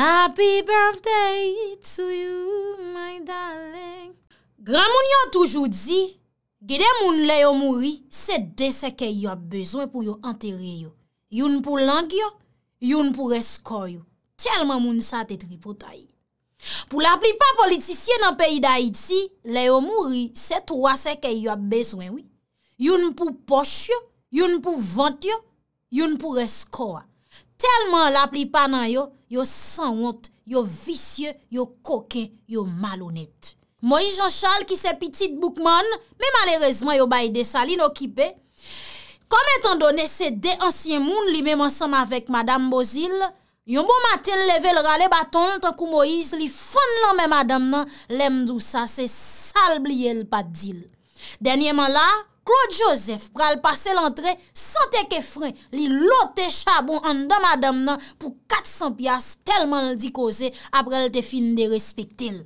Happy birthday to you, my darling. Gran moun yo toujou di, gede moun le yo mouri, se de se ke yo ap bezwen pou yo anterye yo. Yon pou lang yo, yon pou resko yo. Telman moun sa te tripo tayi. Pou la pli pa politisye nan peyi da iti, le yo mouri, se troa se ke yo ap bezwen yo. Yon pou pos yo, yon pou vant yo, yon pou resko yo. telman la pli panan yo, yo sanwant, yo visye, yo koken, yo malonet. Moise Jean Charles ki se pitit boukman, mi malerezman yo bay de sa li nou kipe, kom etan donese de ansyen moun li mem ansanm avèk Madame Bozil, yon bou maten leve lra le baton, tan kou Moise li fon nan men Madame nan, lem dousa se salb li el pat dil. Denye man la, Claude Joseph pral pase l'antre sante ke fran li lote chabon an dam a dam nan pou 400 pias telman l di koze apre l te fin de respekte l.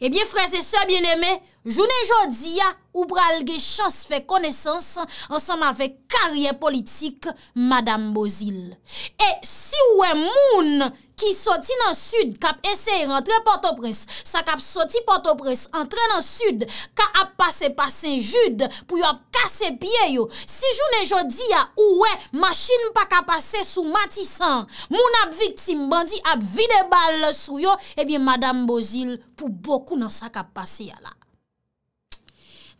Ebyen eh fran, se se bien eme, Jounen jodi ya, ou pralge chans fè konesans ansam avè karyè politik Madame Bozil. E si wè moun ki soti nan sud kap esey rentre portopres, sa kap soti portopres, entre nan sud, ka ap pase-pase jude pou yo ap kase pye yo, si jounen jodi ya, ou wè machin pa kapase sou matisan, moun ap viktim bandi ap vide bal sou yo, e biye Madame Bozil pou boku nan sa kapase ya la.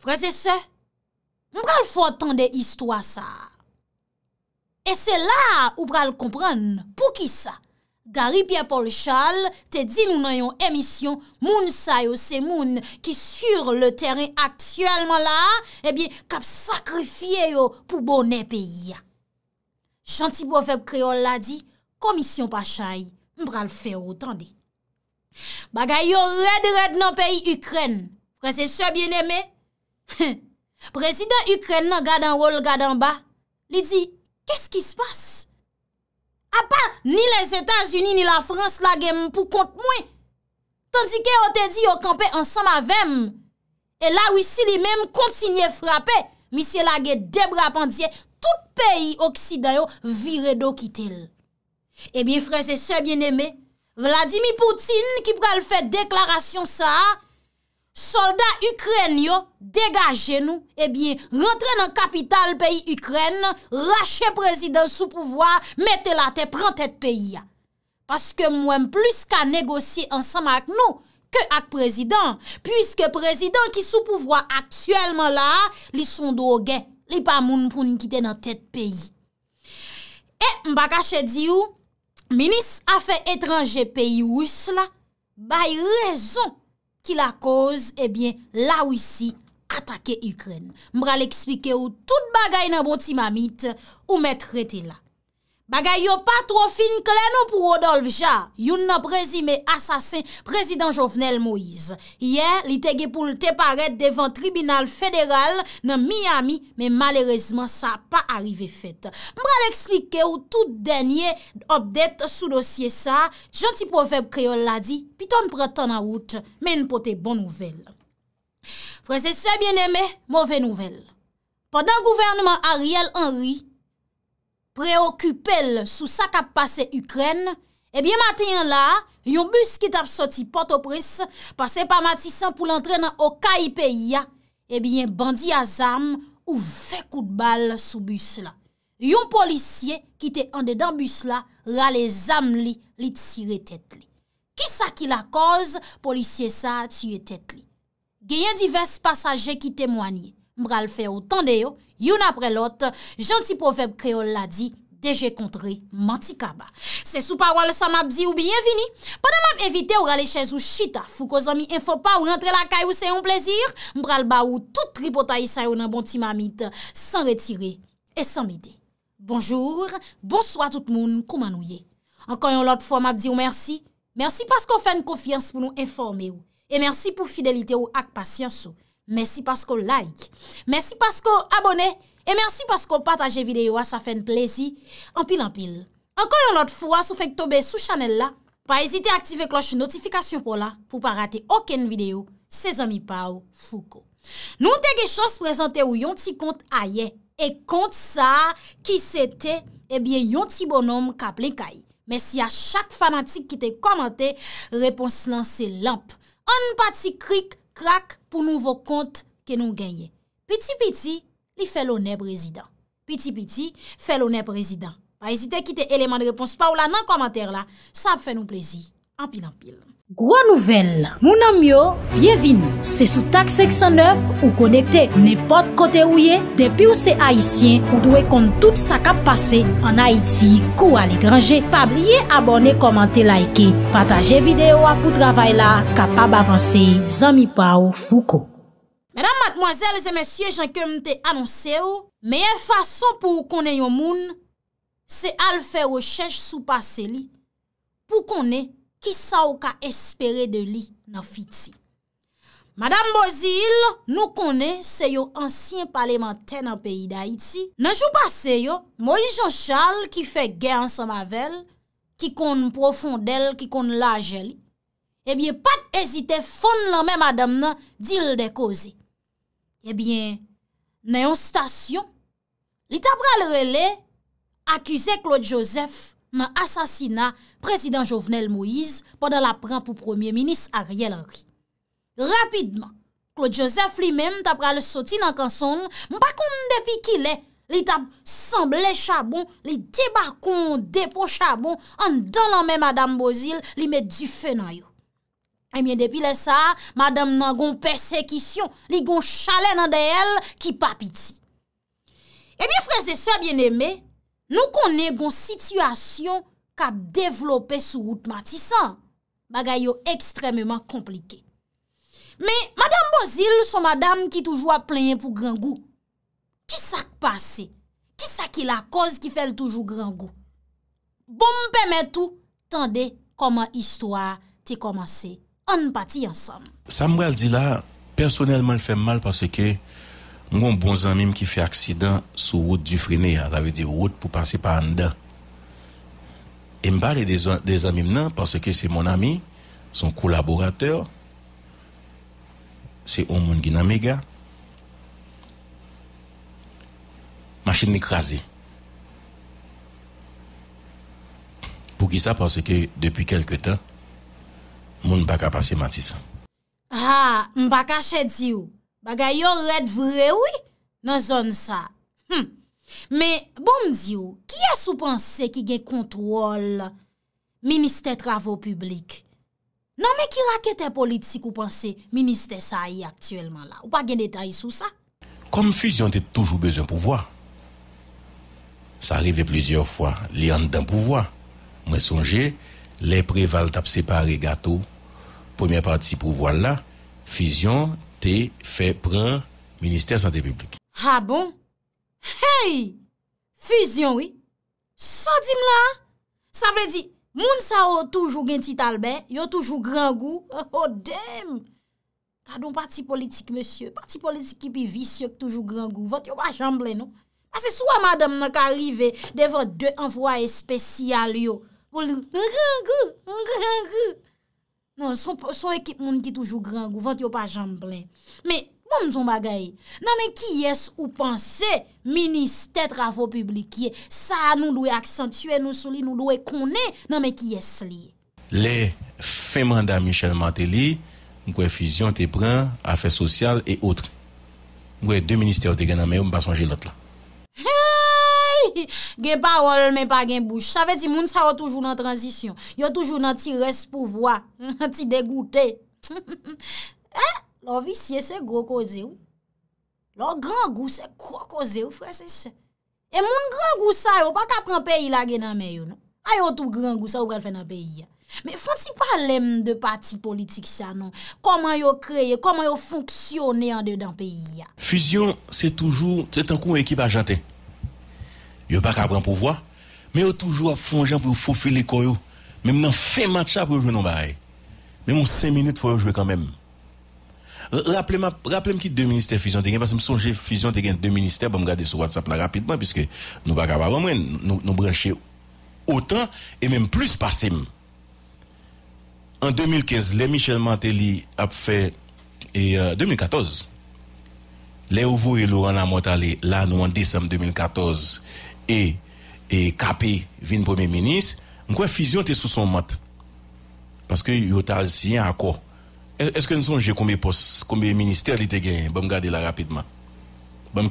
Prese se, mbra l fwa tan de histwa sa. E se la ou mbra l kompren, pou ki sa? Gari Pierre Paul Charles te di nou nan yon emisyon, moun sa yo se moun ki sur le teren aktuelman eh la, ebyen kap sakrifye yo pou bonen peyi ya. Chanti bofeb kreol la di, komisyon pa chay, mbra l feyo tan de. Bagay yo red red nan peyi Ukren, prese se bieneme? Prezident Ukren nan gadan wol gadan ba, li di, kèsk ki s'passe? A pa ni les Etats-Unis ni la Frans lage m pou kont mwen, tandike o te di yo kampe ansan la vem, e la wisi li mem kontinye frape, misi lage debrapandye tout peyi oksidayo vire do kitel. E eh bi franse se bien eme, Vladimir Poutine ki pral fè deklarasyon sa a, Soldat Ukren yo, degaje nou, ebye, eh rentre nan kapital peyi Ukren, rache prezident sou pouvoi, mette la te, pran tet peyi ya. Paske mwen plus ka negosi ansama ak nou, ke ak prezident, pwiske prezident ki sou pouvoi aktuelman la, li sondou gen, li pa moun pou ni kite nan tet peyi. E eh, mbakache di ou, menis a fe etranje peyi wis la, bay rezon. la koz, ebyen eh la wisi atake Ukren. Mbra l'eksplike ou tout bagay nan bon ti mamit, ou met rete la. Bagay yo pa tro fin klen ou pou Rodolphe Jarre, yon nan prezime asasin prezident Jovenel Moïse. Yen, li tege pou lte paret devan tribunal federal nan Miami, men malerezman sa pa arrive fet. Mbra l'eksplike ou tout denye obdet sou dosye sa, janti poveb kreol la di, piton praten anout, men poten bon nouvel. Frense se bieneme, mwove nouvel. Padan gouvernement Ariel Henry, preokupel sou sa kap pase Ukren, ebyen eh matyen la, yon bus ki tap soti potopris, pase pa matisan pou l'entrenan o kaipeya, ebyen eh bandi a zam ou fe kout bal sou bus la. Yon polisye ki te ande dan bus la, rale zam li, li tire tet li. Ki sa ki la koz, polisye sa tire tet li. Genyen divers pasaje ki temwanyen. Mbral fe ou tande yo, yon apre lot, janti poveb kreol la di, deje kontre manti kaba. Se sou parwal sa map di ou bienvini, padan map evite ou rale chez ou chita, fou ko zomi enfo pa ou rentre la kay ou se yon plezir, mbral ba ou tout tripotay sa yo nan bonti mamit, san retire et san mide. Bonjour, bonsoit tout moun koumanouye. Ankan yon lot fwa map di ou mersi, mersi paskou fèn kofiyans pou nou informe ou, e mersi pou fidelite ou ak pasyans ou. Mersi pasko like, mersi pasko abone, e mersi pasko pataje videyo asafen plezi, anpil anpil. Ankol yon lot fwa, sou fek tobe sou chanel la, pa ezite aktive kloche notifikasyon pou la, pou pa rate oken videyo, se zami pa ou fuko. Nou te gechose prezante ou yon ti kont aye, e kont sa ki se te, ebyen yon ti bonom kapli kai. Mersi a chak fanatik ki te komante, repons lan se lamp. An pati krik, krak pou nouvo kont ke nou genye. Piti piti, li fè lounè prezident. Piti piti, fè lounè prezident. Pa ezite kite eleman de repons pa ou la nan komantèr la. Sa ap fè nou plezi. Ampil ampil. Gwa nouvel, moun amyo, bienvin, se sou tak 609 ou konekte nepot kote ou ye, depi ou se Haitien ou dwe kont tout sa kap pase an Haiti kou al e grange, pa blye abone komante laike, pataje videyo apou travay la kapab avanse zami pa ou fuko. Mèdam matmoazèl zè mèsyè jan ke mte anonse ou, mèyen fason pou ou kone yon moun, se al fè ou chèj sou pase li, pou konek. Ki sa ou ka espere de li nan fit si? Madame Bozil nou kone se yo ansyen pale man ten nan peyi da iti, nan jou pa se yo, Moïse Jean Charles ki fe gen an sa mavel, ki kon profondel, ki kon lajeli, ebyen pat ezite fon la me madame nan dil de kozi. Ebyen, nan yon stasyon, li tabral rele akuse Claude Joseph, nan asasina prezident Jovenel Moïse podan la pran pou premier minis Ariel Henry. Rapidman, Claude Joseph li menm tapra le soti nan konson mbakon depi ki le, li tap sanble chabon, li debakon depo chabon an dan lanme Madame Bozil li met du fe nan yo. Emyen eh depi le sa, Madame nan gon persekisyon, li gon chalen nan de el ki papiti. Emyen eh frez de sa bien eme, Nou konen goun situasyon kap devlope sou out matisan, bagay yo ekstrememan komplike. Me, madame Bozil son madame ki toujwa plenye pou gran gou. Ki sak pase? Ki sak ila koz ki fel toujou gran gou? Bon mpeme tou, tende koman istwa te komanse. An pati ansam. Samouel Dila, personelman l fe mal parceke... Mwen bon zanmim ki fè aksidan sou wout du frinè. Zavè di wout pou pase pa an dan. E mbale de zanmim nan, pase ke se moun ami, son kolaborateur, se ou moun ginamega, masin mi krasi. Pou ki sa pase ke depi kelke tan, moun baka pase matisa. Ha, mbaka chedzi ou. Aga yon red vrewi nan zon sa. Hm. Me bom diyo, ki as ou panse ki gen kontrol minister travou publik? Nan me ki rakete politik ou panse minister sa yi aktuelman la? Ou pa gen detay sou sa? Kon füzyon te toujou bezen pouvoi. Sa arrive plizye ou fwa li an den pouvoi. Mwen sonje, le preval tap separe gato. Premier parti pouvoi la, füzyon, Te fe pran minister sante publik. Ha bon? Hey! Fuzyon wè? Sò di m la? Sa vè di, moun sa ou toujou gen tit alben, yo toujou grangou? Oh, oh, dem! Ka don parti politik, monsye? Parti politik ki pi visyok toujou grangou. Vot yo wajanble, nou? Ase sou a madame nan ka rive de vòt de envoye spesyal yo. Moun lou, grangou, grangou! Non, son ekip moun ki toujou grangou, vant yo pa jamblen. Me, boum zon bagay, nan men ki yes ou panse, ministè travò publikye, sa nou loue akcentuè, nou soli nou loue konè, nan men ki yes li. Le, fè manda Michel Manté li, mwen kwen füzyon te pran, afè sosyal e otre. Mwen kwen dè ministè ou te genan, mwen pason jelot la. Ha! Gen parol men pa gen bouche. Chave ti moun sa yo toujou nan transisyon. Yo toujou nan ti respouvoi. Nan ti degoute. Lò eh, vissye se gro koze ou. Lò gran gou se gro koze ou. E moun gran gou sa yo. Pa kapran peyi la gen nan meyo. A yo tou gran gou ah, sa yo brel fè nan peyi ya. Me foun ti pale m de pati politik sa non. Koman yo kreye. Koman yo fonksyone an de dan peyi ya. Fuzyon se toujou. Tè tankou ekip a jante. yo pas prendre pouvoir mais yo toujours font pour les corps même dans fin match pour jouer non bail même en 5 minutes faut jouer quand même rappelez-moi rappelez-moi qui deux ministères fusion parce que me songe fusion deux ministères pour me garder sur WhatsApp là rapidement puisque nous pas capable nous nous brancher autant et même plus passé. en 2015 les Michel Mantelli a fait et 2014 euh, les Ouvo et Laurent Montale, là, nous, en décembre 2014, E, e kapi vin pomey minis Mwen kwa fizyon te sou son mat Paske yo ta zyen akor e, Eske nsonje komey pos Komey minister li te gen Bwem gade la rapidman Bwem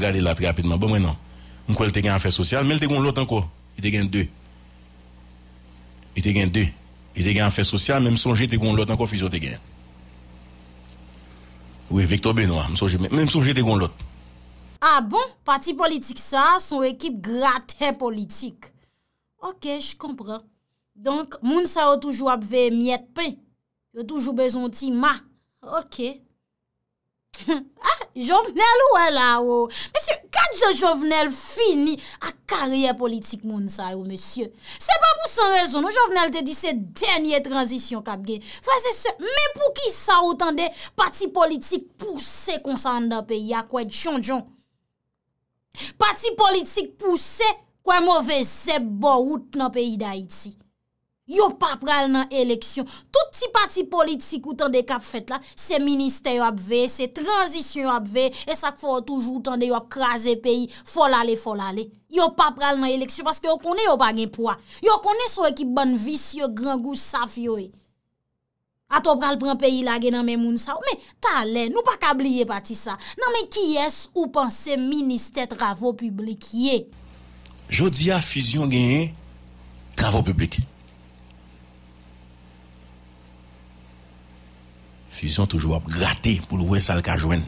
gade la rapidman Mwen kwa li te gen afer sosyal Men li te gen lot anko Li te gen de Li te gen afer sosyal Men msonje te gen lot anko Fizyon te gen Mwen msonje te gen lot A ah bon, pati politik sa, son ekip gratè politik. Ok, j kompran. Donk, moun sa yo toujou apve miet pe. Yo toujou bezon ti ma. Ok. Ah, jovenel ou wè la ou. Mè si, kèd yo jovenel fini a karyè politik moun sa ou, mè sye? Se pa pou san rezon, yo jovenel te di se denye transisyon kapge. Fwa se se, mè pou ki sa ou tan de pati politik pou se konsanda pe ya kwe chonjon? Pati politik pou se kwen mwove seb bo out nan peyi da iti Yo pa pral nan eleksyon Touti pati politik ou tan de kap fet la Se minister yo ap ve, se transisyon yo ap ve E sak fwo toujou tan de yo ap kraze peyi fol ale fol ale Yo pa pral nan eleksyon paske yo kone yo bagen pwa Yo kone sou ekip ban vis yo gran gou saf yo e A to pral pran peyi la gen nan men moun sa. Me talen, nou pa kabliye pati sa. Nan men ki es ou panse minister travo publik ye. Jodi a füzyon gen ye, travo publik. Füzyon toujou ap gate pou louwe sal ka jwen.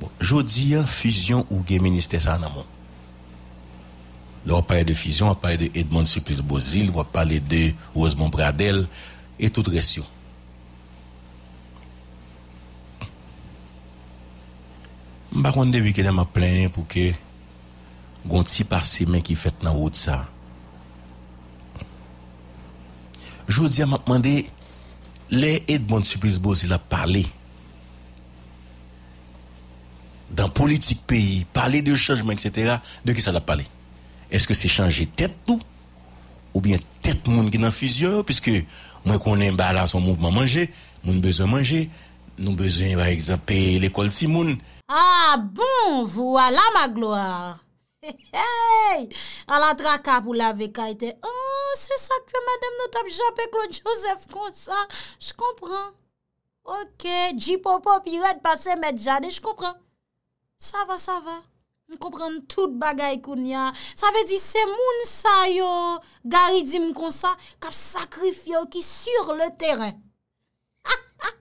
Bon, jodi a füzyon ou gen minister sa nan moun. Là, on parle de fusion, on parle de Edmond Supplice Bozil, on parle de Rosemont Bradel et tout le reste. ne sais depuis que je m'a plaint pour que un petit mains qui fait dans route ça. Je dis à m'a demandé les Edmond Supplice Bozil a parlé dans politique pays, parler de changement, etc., de qui ça a parlé Eske se chanje tèt tou? Ou bien tèt moun ki nan füzyo? Piske mwen konen bala son mouvman manje, moun bezon manje, nou bezon yon va egzaper l'ekol ti moun. A bon, vou ala ma gloa. Hey, hey, hey, hey. Alat raka pou la veka ite. Oh, se sakpe madem notap japer klo Josef kon sa. J kompran. Ok, di popo pi red pase medjade, j kompran. Sa va, sa va. Nou kompren tout bagay koun ya. Sa ve di se moun sa yo garidim kon sa kap sakrif yo ki sur le teren. Ha ha!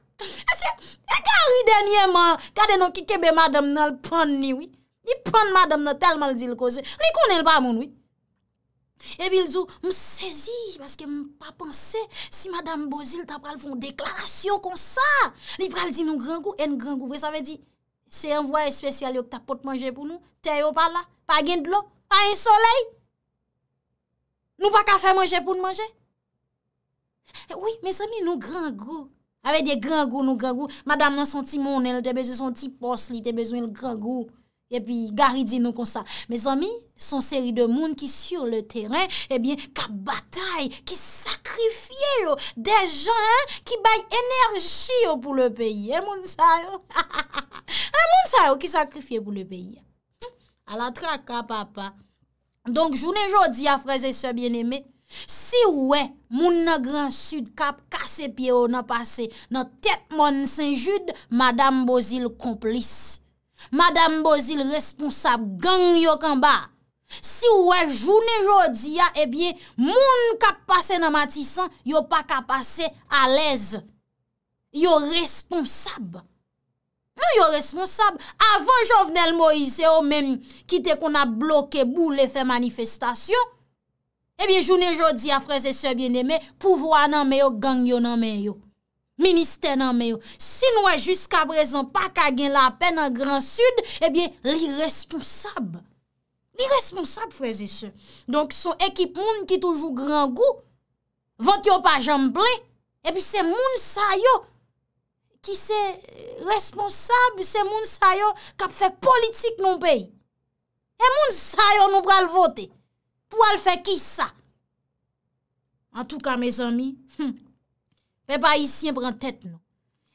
E garid enye man kade nou ki kebe madam nan lpon ni wii. Li pon madam nan tel mal di lkoze. Li kon el pa moun wii. E bil zou m sezi baske m pa panse si madam Bozil ta pral fon deklarasyon kon sa. Li pral di nou grangou en grangou. Sa ve di se envoye spesyal yo ki ta pot manje pou nou. yo pa la, pa gen dlo, pa yon soley nou pa kafe manje pou nan manje oui, mes ami nou gran go ave de gran go nou gran go madame nan son ti monel, te bezon son ti posli te bezon yon gran go e pi gari di nou konsa mes ami, son seri de moun ki sur le teren e eh bien ka batay ki sakrifye yo de jan ki bay enerji yo pou le peyi, e eh, moun sa yo e moun sa yo ki sakrifye pou le peyi A la traka, papa. Donk, jounen jodi a fraze se bieneme, si wè moun nan gran sud kap kase pye ou nan pase nan tet moun sen jude, madame Bozil komplis. Madame Bozil responsab gang yo kanba. Si wè jounen jodi a, ebyen, moun kap pase nan matisan, yo pa kap pase alez. Yo responsab. Moun yo responsable. Avant Jovenel Moise yo menm, kite kon a bloke bou le fe manifestasyon, ebyen jounen jodi a freze se bieneme, pouvoan nan meyo, gangyon nan meyo, minister nan meyo. Sin wè e jusqu aprezen, pa ka gen la pen nan Gran Sud, ebyen li responsable. Li responsable freze se. Donk son ekip moun ki toujou gran gou, vant yo pa jamble, ebyen se moun sa yo, Ki se responsab, se moun sa yo kap fe politik nou peyi. E moun sa yo nou pral vote pou al fe ki sa. An tou ka, me zanmi, hmm, pe pa isyen pran tet nou.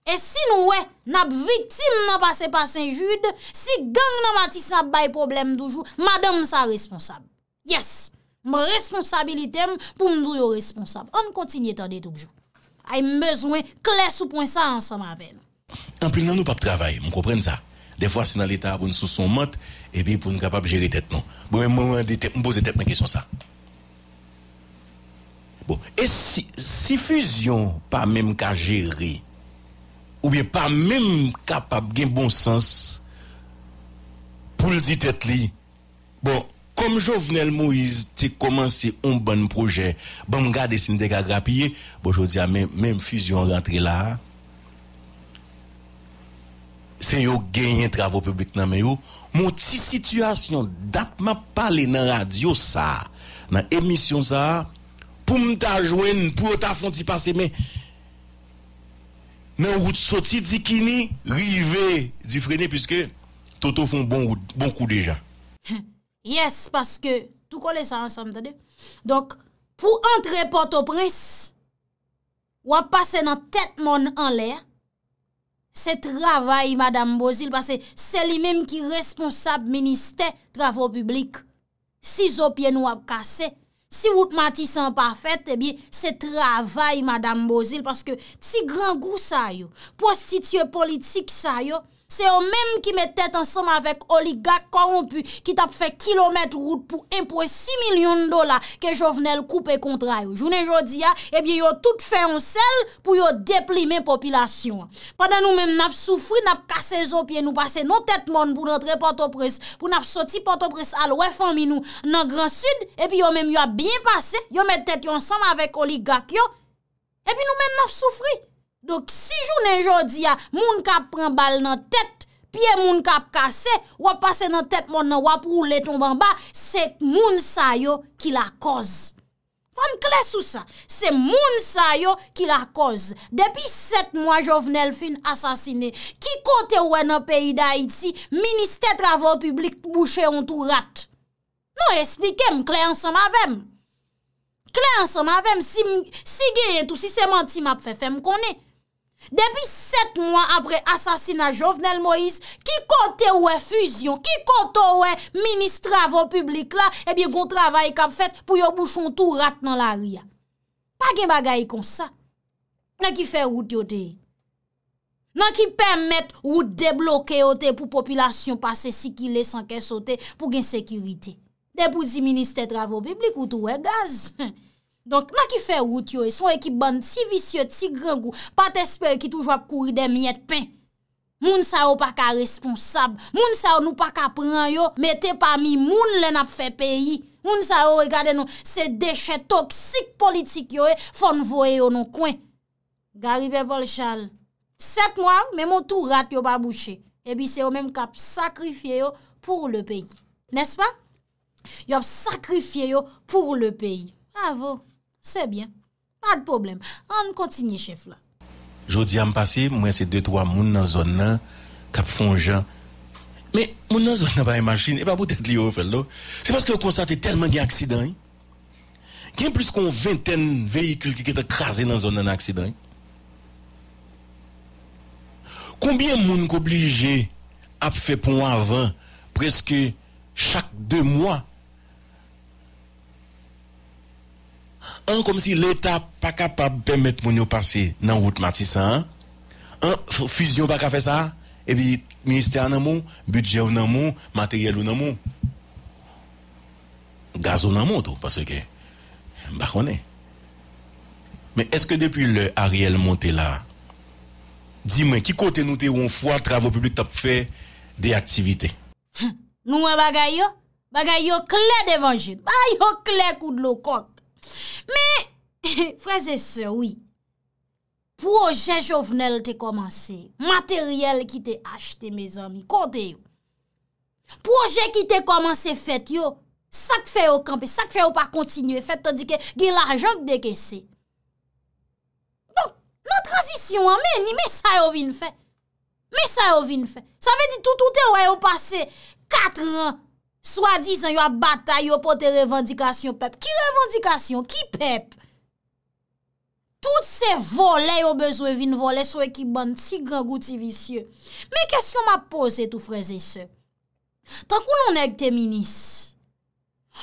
E si nou we, nap vitim nan pase pa Saint-Jude, si gen nan matisa bay problem toujou, madan msa responsab. Yes, m responsabilitem pou mdrio responsab. An kontinye tan detoukjou. a besoin clair sous point ça ensemble avec nous. En plus, nous pas travail, vous comprenez ça. Des fois, c'est dans l'état pour nous sous son mot et puis pour nous capable gérer tête non. Bon, moi, moi, moi, pose tête une question ça. Bon, et si, si fusion pas même qu'à gérer ou bien pas même capable de bon sens pour le dire tête bon, comme Jovenel Moïse a commencé un bon projet, bon garde si nous grappillé, bon, je dis, ah, même, même fusion rentrée là, c'est yo les travaux publics dans mais mon petite situation date m'a parler dans radio ça dans émission ça pour m'ta joindre pour ta fonti passer mais dans route sorti dikini rivé du freiner puisque Toto font bon bon coup déjà Yes, parce que, tout connait ça ensemble, t'as dit. Donc, pour entrer porte aux prises, ou à passer dans tête mon en l'air, c'est travail, madame Bozil, parce que c'est lui-même qui est responsable, ministère, travaux publics. Si zopien ou à casser, si vous ne matissons pas fait, eh c'est travail, madame Bozil, parce que si grand-groupe ça y est, post-itieux politique ça y est, Se yo mèm ki mè tèt ansèm avèk oligak karompu ki tap fè kilomet roud pou impwè 6 milyoun dola ke jo vnen l koupè kontra yo. Jounè jodi ya, e bie yo tout fè ansel pou yo depli mè popilasyon. Padè nou mèm nap soufri, nap kasez opye, nou pase nou tèt moun pou notre portopres, pou nap soti portopres alwe fèm inou nan Grand Sud, e bie yo mèm yo ap byen pase, yo mè tèt yon ansèm avèk oligak yo, e bie nou mèm nap soufri. Dok si jounen jodi ya, moun kap pran bal nan tet, piye moun kap kase, wap pase nan tet moun nan wap roule ton bamba, se moun sayo ki la koz. Fon kle sou sa, se moun sayo ki la koz. Depi set mwa jovenel fin asasine, ki kote wè nan peyi da iti, Ministè Travò Public bouchè yon tou rat. Non esplike m kle ansan ma vem. Kle ansan ma vem, si geye tout si se manti map fe, fe m konè. Depi set mwa apre asasina Jovenel Moïse, ki kote ouwe fuzyon, ki kote ouwe ministravo publik la, ebyen eh kon travay kap fet pou yo bouchon tou rat nan la ria. Pa gen bagay kon sa, nan ki fe wout yote, nan ki pemet wout deblokye ote pou populasyon pase si ki lè sanke sote pou gen sekirite. Depi si ministravo publik, wout ouwe gaz. Donk, na ki fe route yo e, son e ki ban ti visye, ti grengou, pat espè ki touj wap kouri dem yet pe. Moun sa yo pa ka responsab. Moun sa yo nou pa ka pran yo, me te pa mi moun lè nap fe peyi. Moun sa yo, regade nou, se deche toksik politik yo e, fon voye yo nou kwen. Garibè bol chal. Set mwa, mè moun tou rat yo pa bouchè. E bi se yo mèm kap sakrifye yo pou le peyi. Nes pa? Yo ap sakrifye yo pou le peyi. Bravo. c'est bien. Pas de problème. On continue, chef là. Jodi am passé, moi c'est deux trois moun dans zone là cap font gens. Mais mon dans zone n'a pas et pas être C'est parce que constatez tellement d'accidents. Hein. Il y a plus qu'une vingtaine de véhicules qui sont écrasés dans la zone d'accidents. Hein. Combien de sont obligé à faire point avant presque chaque deux mois An kom si l'Etat pa kapap bèmèt moun yo pase nan wout matisa, an, füzyon pa ka fè sa, e bi, minister nan moun, budget nan moun, materyèl ou nan moun, gazou nan moun tou, paseke, bakone. Men, eske depi le Ariel Monte la, di men, ki kote nou te woun fwa travò publik tap fè de aktivite? Nou wè bagay yo, bagay yo kle devan jit, bagay yo kle koud lo kok. Me, freze se, oui, proje jovenel te komanse, materyel ki te achete, me zanmi, kote yo. Proje ki te komanse fet yo, sak fe yo kampe, sak fe yo pa kontinye fet, tandike ge l'arjonk deke se. Bon, nan transisyon an, me ni, me sa yo vin fe. Me sa yo vin fe. Sa ve di toutou te wè yo pase 4 an. Swa di san yo a batay yo pou te revendikasyon pep. Ki revendikasyon? Ki pep? Tout se vole yo bezwe vin vole sou e ki ban ti gran gouti visye. Me kesyon ma pose tou freze se? Tan kou non eke te minis,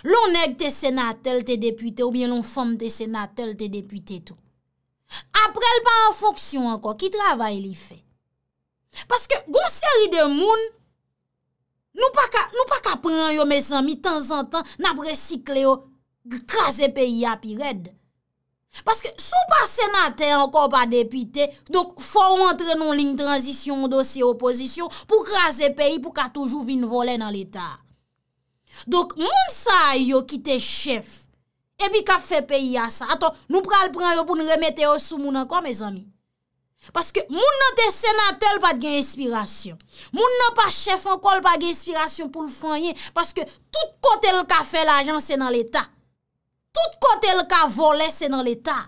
lon eke te senatel, te depute, ou bien lon fom te senatel, te depute tou. Aprel pa an foksyon anko, ki travay li fe. Paske goun seri de moun, Nou pa ka pran yo me zanmi tan zan tan nan precikle yo kras e peyi api red. Paske sou pa senate anko pa depite, donk fwa ou antre nou lin transisyon dosi oposisyon pou kras e peyi pou ka toujou vin vole nan l'Etat. Donk moun sa yo ki te chef, epi kap fe peyi a sa, ato nou pral pran yo pou nou remete yo sou moun anko me zanmi. Paske moun nan te senatel pat gen espirasyon, moun nan pa chef an kol pat gen espirasyon pou l'fran yen, paske tout kote l ka fe l ajan se nan l etat, tout kote l ka vole se nan l etat.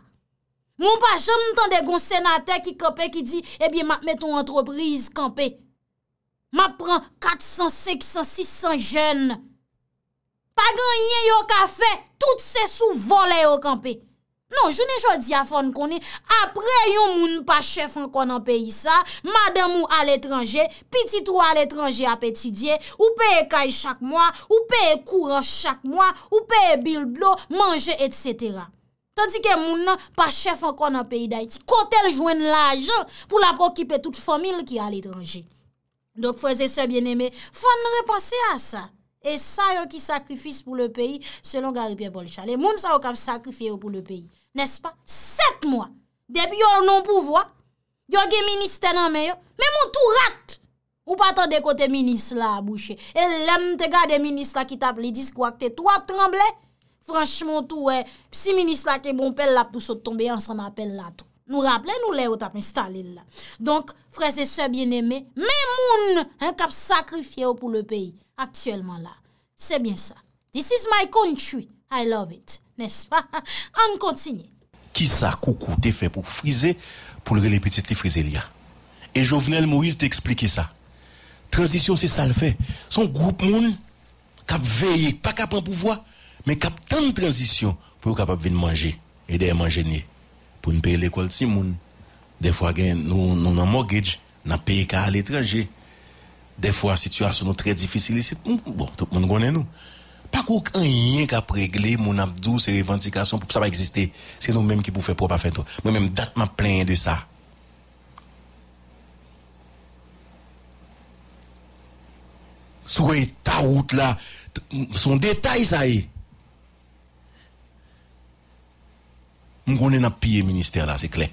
Moun pa jem nan de gon senatel ki kope ki di, ebi eh ma met ton entreprise kampe, ma pran 400, 500, 600 jen, pa gen yen yo ka fe, tout se sou vole yo kampe. Non, jounen jò di a fon konen, apre yon moun pa chef an kon an peyi sa, madan mou al etranje, piti tro al etranje ap etidye, ou peye kay chak mwa, ou peye kouran chak mwa, ou peye bil blo, manje, etc. Tanti ke moun nan pa chef an kon an peyi da iti, kontel jwen la jen pou la pok kipe tout fomil ki al etranje. Dok fwese se bien eme, fon repanse a sa. E sa yon ki sakrifis pou le peyi selon Garibie Bolchale. Moun sa yon ki sakrifis pou le peyi. Nespa, set mwa, debi yo nan pouvo, yo gen ministè nan mè yo, mè moun tou rat, ou patan de kote ministè la a bouchè, e lem te gade ministè la ki tap lidis kou akte, tou ak tremble, franchman tou, si ministè la ke bon pel la pou sot tombe ansan apel la tou, nou rapple nou le ou tap installe la, donk frese se bien eme, mè moun, an kap sakrifye ou pou le peyi, aktyèlman la, se bien sa, this is my conchuit, I love it. N'est-ce pas? On continue. Qui ça, coucou, t'es fait pour friser, pour le les petites friser là? Et Jovenel Moïse t'explique ça. Transition, c'est ça le fait. Son groupe monde, cap veiller, pas cap en pouvoir, mais cap tant de transition pour capable venir manger et de manger pour nous payer l'école de moun. Des fois, nous, nous, un mortgage, nous payons qu'à l'étranger. Des fois, la situation est très difficile ici. Bon, tout le monde connaît nous pas qu'aucun rien qu'à régler mon abdou ces revendications pour ça va exister c'est nous mêmes qui pouvons faire pour pas faire tout moi même date m'a plein de ça sur ta route là son détail ça y est on le pays ministère là c'est clair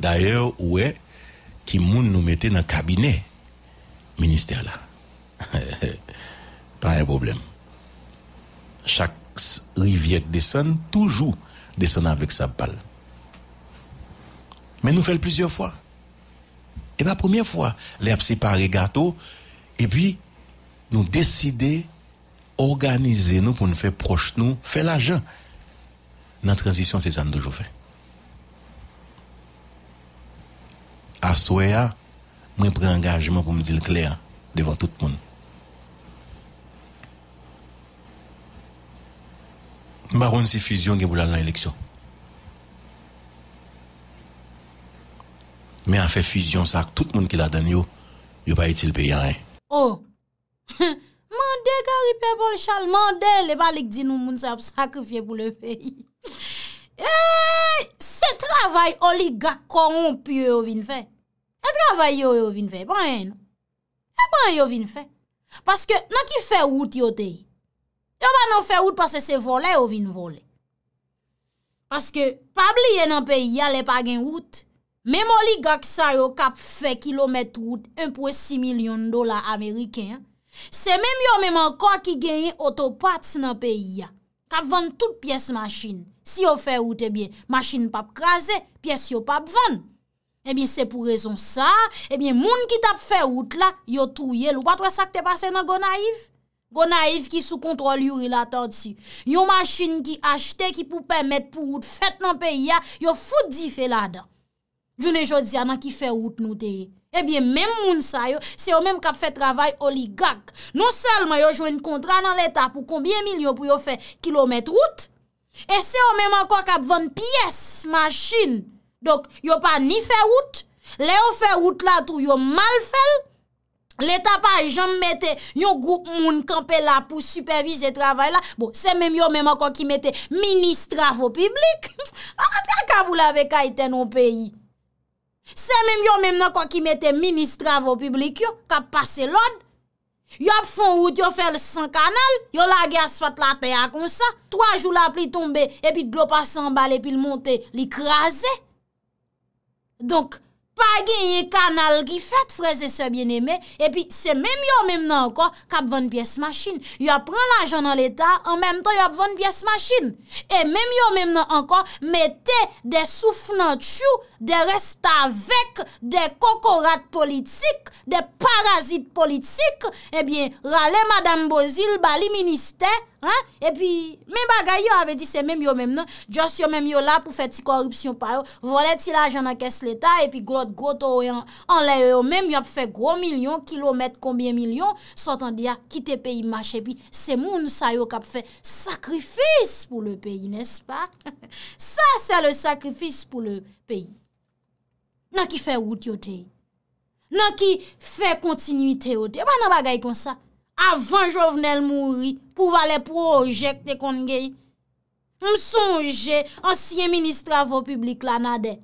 d'ailleurs ouais qui moun nous mettait dans le cabinet ministère là pas un problème. Chaque rivière descend, toujours descend avec sa balle. Mais nous faisons plusieurs fois. Et la première fois, les séparé gâteau, et puis nous décider organiser nous pour nous faire proche nous, faire l'argent. Dans la transition, c'est ça nous toujours fait. À Soya, je prends engagement pour me dire clair devant tout le monde. Baroun si füzyon ge boulan la eleksyon. Me a fè füzyon sa ak tout moun ki la den yo, yo pa itil pe yare. Oh, mande gari pe bol chal, mande le balik di eh, nou moun sa ap sakou fye pou le peyi. Se travay oligak koron pi yo vin fè. E travay yo yo vin fè, ban yon. E ban yo vin fè. Bon, eh, non. eh, bon, Paske nan ki fè wout yo teyi, yo ba nan fè wout pasè se volè ou vin volè. Paske, pab liye nan peyi ya le pagen wout, mèm o li gak sa yo kap fè kilomet wout, 1.6 milyon dola amerikèn, se mèm yo mèm an kwa ki genye otopat nan peyi ya, kap vèn tout piyes masjin. Si yo fè wout ebyen, eh masjin pap krasè, piyes yo pap vèn. Ebyen eh se pou rezon sa, ebyen eh moun ki tap fè wout la, yo touye lou patwa sak te pase nan go naiv? Gona if ki sou kontrol yu relator di si. Yo masin ki achte ki pou pèmèt pou yot fèt nan peyi ya, yo fout di fè la da. Jou ne jò di anan ki fè yot nou te ye. Ebyen, eh mèm moun sa yo, non se yo mèm kap fè travay oligak. Non salman yo jwen kontra nan l'Etat pou kombien milyon pou yo fè kilometre yot. E se yo mèm anko kap vèn piyes masin. Dok, yo pa ni fè yot. Le yo fè yot la tou yo mal fèl. Le tapay jom mette yon group moun kampe la pou supervise travay la, bon, se mèm yon mèm an kon ki mette ministrav ou publik, an tra kabou la ve kaiten ou peyi. Se mèm yon mèm an kon ki mette ministrav ou publik yon, kap pase lod, yon fon wout yon fel san kanal, yon la gas fat la teya kon sa, 3 jou la pli tombe epi glopa san bal epi l monte li krasi. Donk, pa genye kanal gifat freze se bieneme, epi se mem yo mem nan anko, kap van piyes masin, yo pren la janan l'Etat, an menm to yo ap van piyes masin, e mem yo mem nan anko, mette de souf nan chou, de resta vek, de kokorat politik, de parazit politik, ebyen eh rale Madame Bozil, bali minister, E pi men bagay yo ave di se menm yo menm nan, Djos yo menm yo la pou fe ti korupsyon pa yo, Vole ti la ajanan kes leta, E pi glot glot ou enle yo menm yo pou fe gro milyon, Kilometre kombien milyon, Sotan di ya kite peyi mache, E pi se moun sa yo ka pou fe sakrifis pou le peyi, Nes pa? Sa se le sakrifis pou le peyi. Nan ki fe wout yo teyi. Nan ki fe kontinuité yo teyi. E pa nan bagay kon sa? avan jovnel mouri pou vale projekte konn geyi. M sonje, ansyen ministra vo publik lanade.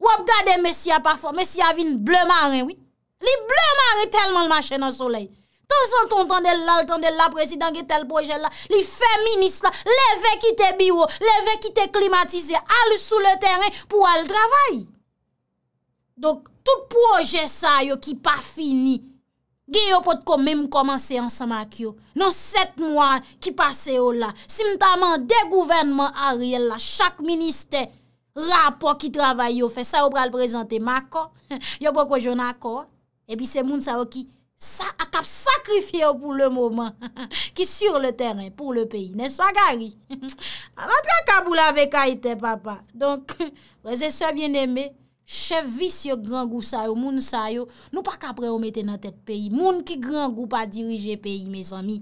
Wap gade messi apafon, messi avin ble marin, oui. Li ble marin telman l'mache nan solei. Tansan ton tendel lal, tendel la prezident gen tel projel la. Li feminis la, leve ki te biwo, leve ki te klimatize, al sou le teren pou al travay. Dok, tout proje sa yo ki pa fini, gen yo pot kon menm komanse ansan mak yo, nan set mwa ki pase yo la, simtaman de gouvernment a riel la, chak minister, rapo ki travaye yo fe, sa yo pral prezante mako, yo poko jona ko, e pi se moun sa yo ki, sa akap sakrifye yo pou le mouman, ki sur le terren, pou le peyi, neswa gari? Anan tra kabou la vek a ite papa, donk, preze se bien eme, Chef vis yo gran gou sa yo, moun sa yo, nou pa kapre yo mette nan tet peyi. Moun ki gran gou pa dirije peyi, mes ami.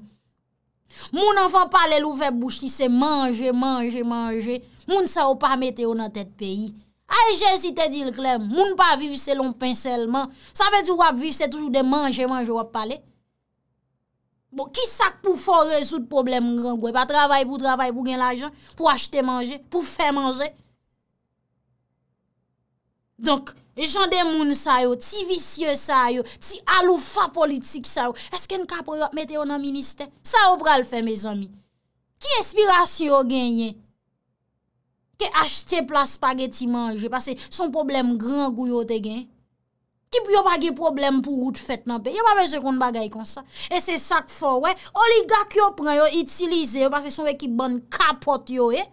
Moun anfan pale lou ve bou chise, manje, manje, manje. Moun sa yo pa mette yo nan tet peyi. Ay jesite dir klem, moun pa viv se lon pen selman. Sa ve di wap viv se toujou de manje, manje wap pale. Bo, ki sak pou fo rezout problem gran gou? Pa travay pou travay pou gen la jan, pou achete manje, pou fe manje. Donk, jande moun sa yo, ti visye sa yo, ti alou fa politik sa yo, esken kapo yo mete yo nan minister? Sa yo pral fe, me zami? Ki espirasy yo genye? Ki achte plas page ti manje, pase son problem gran goyo te genye? Ki yo bagye problem pou oud fèt nan pe? Yo pa bejè kon bagay kon sa? E se sak fo we, oliga ki yo pran yo, itilize yo, pase son we ki ban kapot yo e,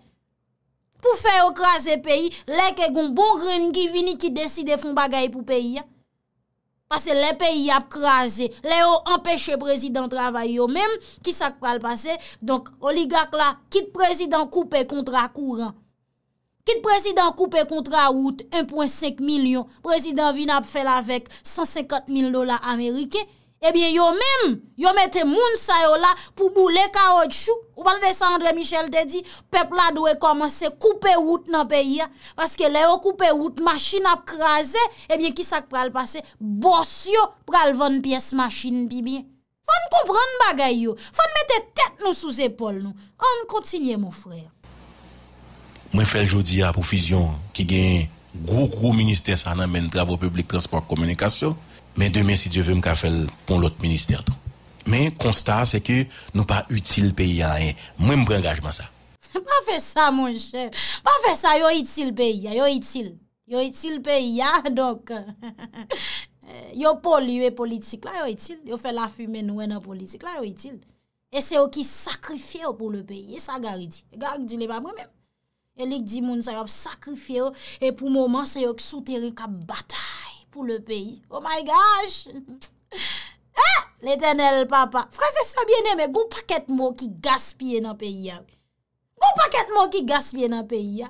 Pou fè ou krasè peyi, lè ke goun bon gren givini ki deside foun bagay pou peyi. Pase lè peyi ap krasè, lè ou empèche prezident travay yo mèm ki sak pral pase. Donk oligak la, kit prezident koupe kontra kouran. Kit prezident koupe kontra out 1.5 milyon, prezident vin ap fè la vek 150 mil dola amerikey. Ebyen eh yo mèm, yo mète moun sa yo la pou bou le ka od chou, ou ban de sa Andre Michel te di, pepl la dwe komanse koupe wout nan peyi ya, paske le yo koupe wout, machin ap kraze, ebyen eh kisak pral pase, bos yo pral van piyes machin pi bi. Fan koupran bagay yo, fan mète tet nou sous epol nou. An kontinye mou frey. Mwen fel jodi ya pou Fizyon ki gen gwo gwo minister sa nan men dravo publik transport komunikasyon, Men demen si diyo ve mka fel pon lot minister ton. Men konsta se ke nou pa util peyi a en, mwen mpre engajman sa. Pa fe sa moun chè, pa fe sa yo util peyi a, yo util. Yo util peyi a, donk. Yo poliwe politik la, yo util. Yo fe la fume nou en a politik la, yo util. E se yo ki sakrifye yo pou le peyi, e sa gari di. Gari di le pa mwen men. E lik di moun sa yo sakrifye yo, e pou mouman se yo sou teri kap bata. pou le peyi. Oh my gosh! Ha! Eh! L'Eternel Papa. Franses se biene, me goupaket mou ki gaspye nan peyi ya. Goupaket mou ki gaspye nan peyi ya.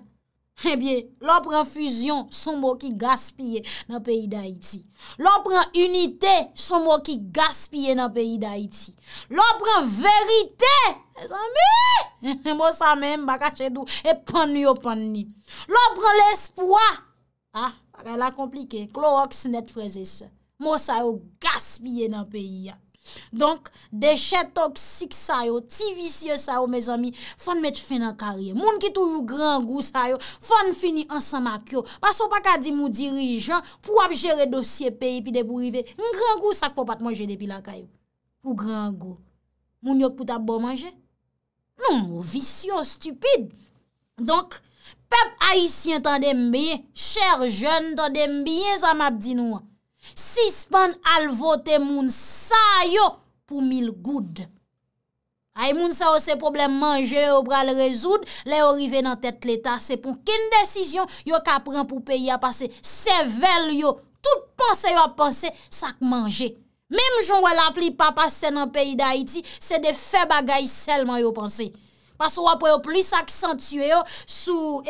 Ebyen, l'opran fusion son mou ki gaspye nan peyi da iti. L'opran unité son mou ki gaspye nan peyi da iti. L'opran verité, e zanmi! E mou sa men, baka chedou, e pan ni yo oh, pan ni. L'opran l'espoi, ha! E la komplike, klo wak sinet freze se. Mo sa yo gaspye nan peyi ya. Donk, dechet toksik sa yo, ti visye sa yo, mez ami, fon met fin nan karye. Moun ki toujou gran gou sa yo, fon fini ansan makyo. Baso baka di mou dirijan, pou ap jere dosye peyi pi debu rive. N gran gou sa kou pat manje depi la kayo. Pou gran gou. Moun yok pou tap bo manje? Non, visye yo, stupide. Donk, Fèp haisyen tan dem biye, chèr jen tan dem biye, zan map di nou an. Sispan al vote moun sa yo pou mil goud. Hay moun sa yo se problem manje yo bral rezoud, le yo rive nan tèt l'Etat. Se pou kèn desisyon yo ka pran pou peyi a pase. Se vel yo, tout panse yo a panse, sak manje. Mèm joun wèl ap li papa se nan peyi da Haiti, se de fè bagay selman yo panse. Paswa pou yo plis akcentuye yo sou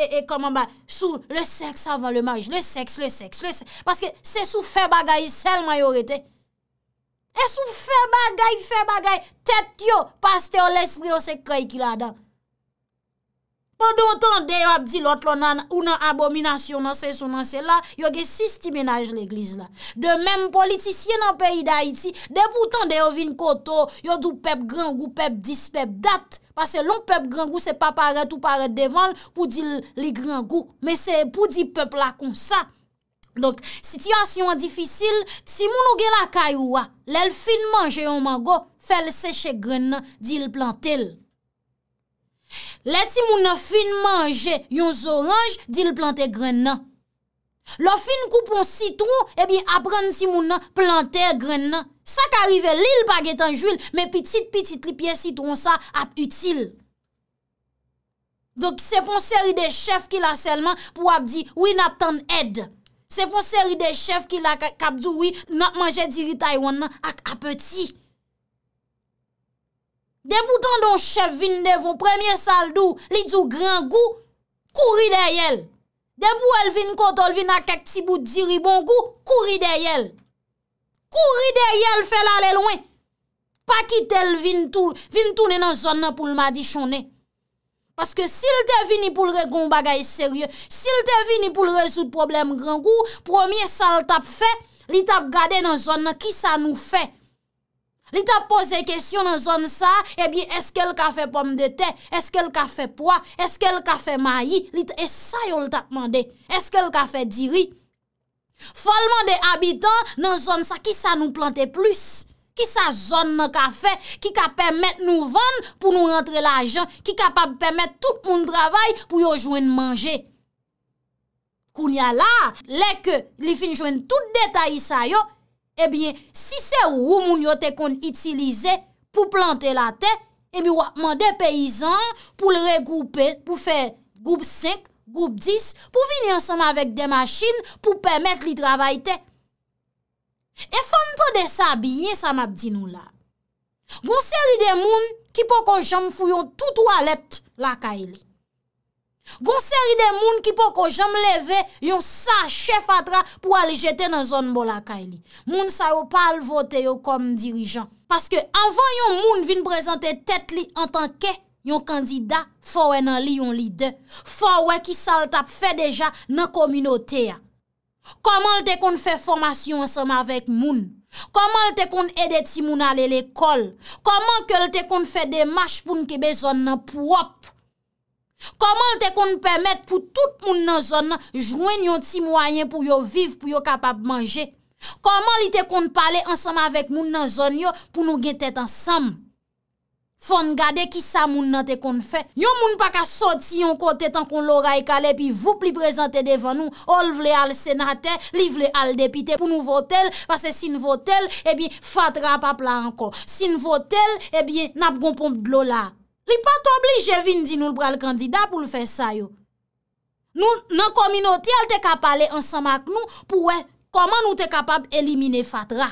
le seks avan le marj, le seks, le seks, le seks. Paske se sou fe bagay sel mayorete. E sou fe bagay, fe bagay, tet yo, paste yo l'esprit yo se koy ki la dam. Pendon ton deyo ap di lot lonan ou nan abominasyon nan se son non, nan se la, yo ge sisti menaj l'Eglise la. De men politisyen an peyi da iti, de pou ton deyo vin koto, yo dupep gran, goupep, dispep, datt. Pase loun pep grangou se pa paret ou paret devan pou di li grangou. Me se pou di pep la kon sa. Donk, sityansyon an difisil. Si moun ou ge la kayou a, lèl fin manje yon mango, fel seche grenan di l plantel. Lèl si moun a fin manje yon zoranj, di l plante grenan. Lo fin koupon sitron, ebi eh apren si moun nan, plantè gren nan. Sa ka rive lil bagetan jwil, me pitit pitit li piye sitron sa ap util. Dok se pon seri de chef ki la selman pou ap di, wina ap tan ed. Se pon seri de chef ki la kapdou wina ap manje diri taiwana ak apeti. De boutan don chef vinde von premye saldou, li djou gren gou, kouri de yel. Debou el vin kontol vin a kak tibou diri bon gou, kouri de yel. Kouri de yel fel ale lwen. Pakite el vin tou, vin tou nen an zon nan pou l'ma di chone. Paske si l te vini pou l re kon bagay serye, si l te vini pou l rezout problem gran gou, promye sa l tap fe, li tap gade nan zon nan ki sa nou fe. Li ta pose kesyon nan zon sa, ebi, eske l kafe pomme de te, eske l kafe poa, eske l kafe mayi, li ta esayol ta pman de, eske l kafe diri. Folman de habitan nan zon sa, ki sa nou plante plus? Ki sa zon nan kafe, ki ka pemet nou ven pou nou rentre la jan, ki ka pab pemet tout moun travay pou yo jwen manje? Koun ya la, leke, li fin jwen tout detay sa yo, Ebyen, eh si se ou moun yote kon itilize pou plante la te, ebyen eh wakman de peyizan pou l regroupe, pou fe groupe 5, groupe 10, pou vini ansama vek de machin pou pemet li travay te. E fante de sa biye sa map di nou la. Gon seri de moun ki pou konjam fuyon tout ou alet la kaile. Gon seri de moun ki pou kon jom leve yon sa chef atra pou alijete nan zon bolakay li. Moun sa yo pal vote yo kom dirijan. Paske anvan yon moun vin prezante tet li an tanke yon kandida fawen nan li yon li de. Fawen ki sal tap fe deja nan kominote ya. Koman lte kon fè formasyon ansama vek moun? Koman lte kon edet si moun ale l'ekol? Koman ke lte kon fè demach pou nke bezon nan pouwop? Koman li te kon permèt pou tout moun nan zon nan jwen yon ti mwayen pou yo viv pou yo kapap manje? Koman li te kon pale ansam avèk moun nan zon yo pou nou gen tèt ansam? Fon gade ki sa moun nan te kon fè? Yon moun pa ka soti yon kote tan kon lora e kale pi vup li prezante devan nou. Ol oh, vle al senate, livle al depite pou nou votel. Pase si nou votel, ebi eh fatra papla anko. Si nou votel, ebi eh nap gompomp glola. Li patob li je vin di nou l pral kandida pou l fè sa yo. Nou nan kominoti al te kap pale ansama k nou pou we, koman nou te kapap elimine fatra.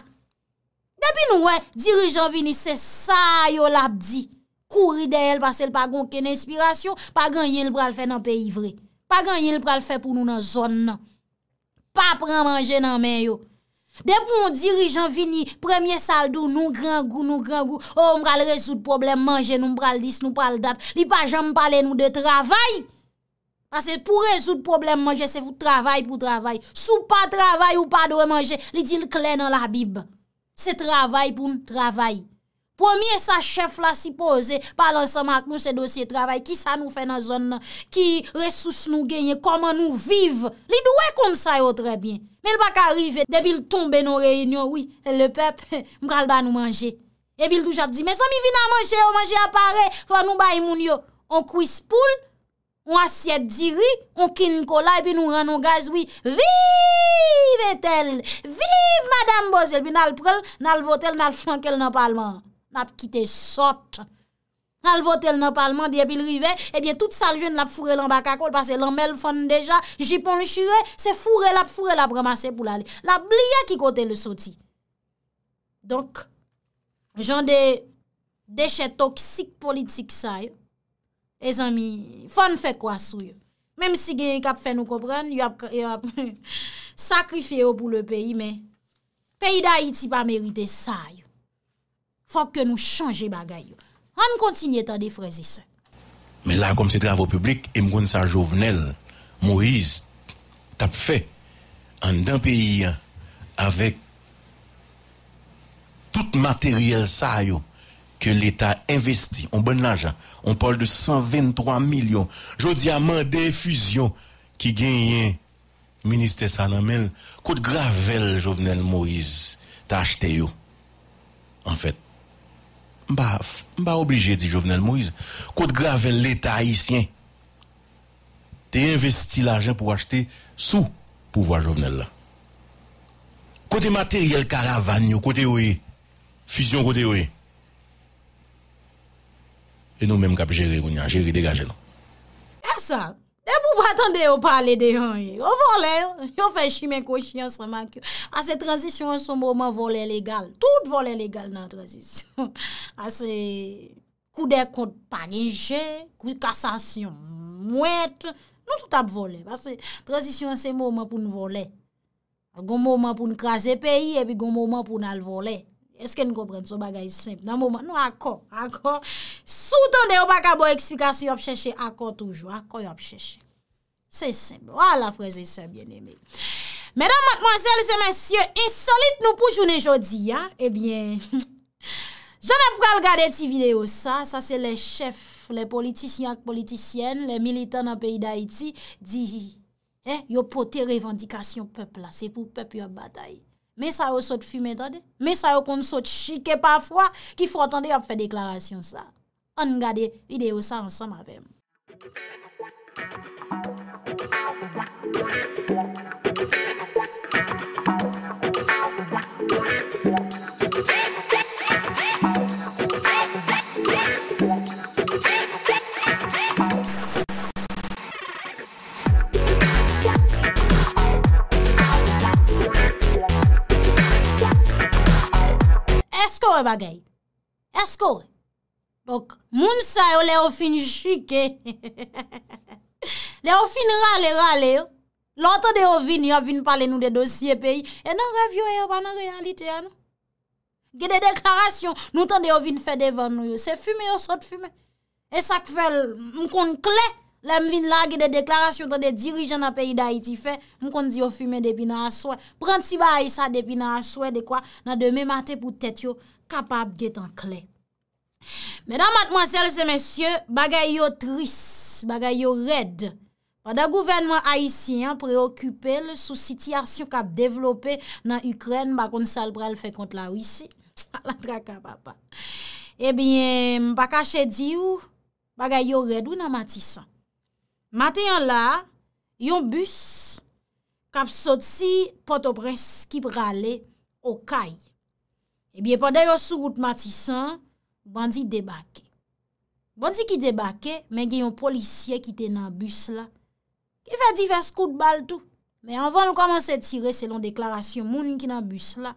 Depi nou we, dirijan vinise sa yo lap di. Kouri de el pasel pa gon ken espirasyon, pa ganyen l pral fè nan pe yivre. Pa ganyen l pral fè pou nou nan zon nan. Pa pran manje nan men yo. Depon dirijan vini, premye saldo, nou grangou, nou grangou, ou mbral rezout problem manje, nou mbral dis, nou pal dat, li pa janm pale nou de travay. Ase pou rezout problem manje, se pou travay pou travay. Sou pa travay ou pa do manje, li din kle nan la bib. Se travay pou travay. Premye sa chef la si pose, palan sa mak nou se dosye travay, ki sa nou fe nan zon nan, ki resous nou genye, koman nou vive. Li dwe kon sa yo trebyen. Mel bak arive, debil tombe nou reynyon, oui, le pep, mkal ba nou manje. Ebil toujap di, me sa mi vina manje, ou manje apare, fwa nou bay moun yo. On kouise poule, on asyet di ri, on kin kola, epi nou ran nou gaz, oui, vive etel. Vive madame Bozel, epi nan l prel, nan l votel, nan l fwankel nan palman. l ap kite sote. Nan l vote l nan palman, diye pi l rive, ebyen eh tout sal jen l ap fure l an bakakol, pase l an mel fon deja, jipon chire, se fure l ap fure l ap ramase pou l ale. L ap blye ki kote l soti. Donk, jan de, deche toksik politik say, e zan mi, fon fe kwa sou yo. Mem si ge kap fe nou kopren, yo ap, yo ap, sakrifye yo pou le peyi, men, peyi da iti pa merite say, yo, faut que nous changions choses. On continue à des frères Mais là, comme c'est travaux public, et m'gon sa Jovenel, Moïse, t'a fait, en d'un pays, hein, avec tout matériel ça, que l'État investit en bon âge. Hein. On parle de 123 millions. Je dis à des fusions qui gagnent ministère Sanamel. Coûte gravel, Jovenel Moïse, t'as acheté En fait. Mba oblige di Jovenel Moise, kote grave l'Etat hisyen, te investi l'ajen pou achete sou pou vwa Jovenel la. Kote materyel karavanyo, kote wey, fisyon kote wey, e nou menm kap jere goun ya, jere degaje nou. E pou patande yo pale de yon, yo vole, yo fè chi men kou chi yon sa man kyou. Ase transisyon son mouman vole legal, tout vole legal nan transisyon. Ase kou de kont panije, kou kassasyon mouet, nou tout ap vole. Ase transisyon se mouman pou nou vole, goun mouman pou nou krasi peyi, epi goun mouman pou nou al vole. Eske nou kompren, sou bagay semp, nan mouman nou akon, akon, sou ton de ou baka bo eksplikasyon yop chèche, akon toujou, akon yop chèche. Se semp, wala freze semp, gen eme. Mèdam matmwansel, semen sye, insolite nou poujounen jodi, ya, ebyen, jana pou kal gade ti video sa, sa se le chef, le politisyen ak politisyen, le militan an peyi da iti, di, he, eh, yo pote revendikasyon pepl la, se pou pepl yop bata yi. Mè sa yo sot fume tande, mè sa yo kon sot chike pa fwa ki fwa tande yop fè deklarasyon sa. An nga de video sa ansan mapem. E e? Moun sa yo le ofin chike Le ofin rale rale yo Lontan de yo vin Yo vin pale nou de dosye peyi E nan revyo yo e banan realite ya nou Ge de deklarasyon Lontan de yo vin fe devan nou yo Se fume yo sot fume E sakvel mkon kle La m vin la ge de deklarasyon tan de dirijan na peyi da Haiti fe, m kon di yo fume depi nan aswe. Prand si ba Aïssa depi nan aswe de kwa nan deme mate pou tet yo kapab ge tan kle. Medan mat mwen sel se men sye bagay yo tris, bagay yo red. Wada gouvenman Aïsien preokupel sou siti arsyo kap devlope nan Ukren bakon salbrel fe kont la Ouissi. La tra kapapa. E eh bine m pa kache di yo bagay yo red ou nan mati san. Maten yon la, yon bus kap sot si potopres kip rale o kay. E eh biye pwede yo sou gout matisan, bandi debake. Bandi ki debake, men gen yon polisye ki te nan bus la. Ki fè di fè skout bal tou. Men anvan nou komanse tire selon deklarasyon moun yon ki nan bus la.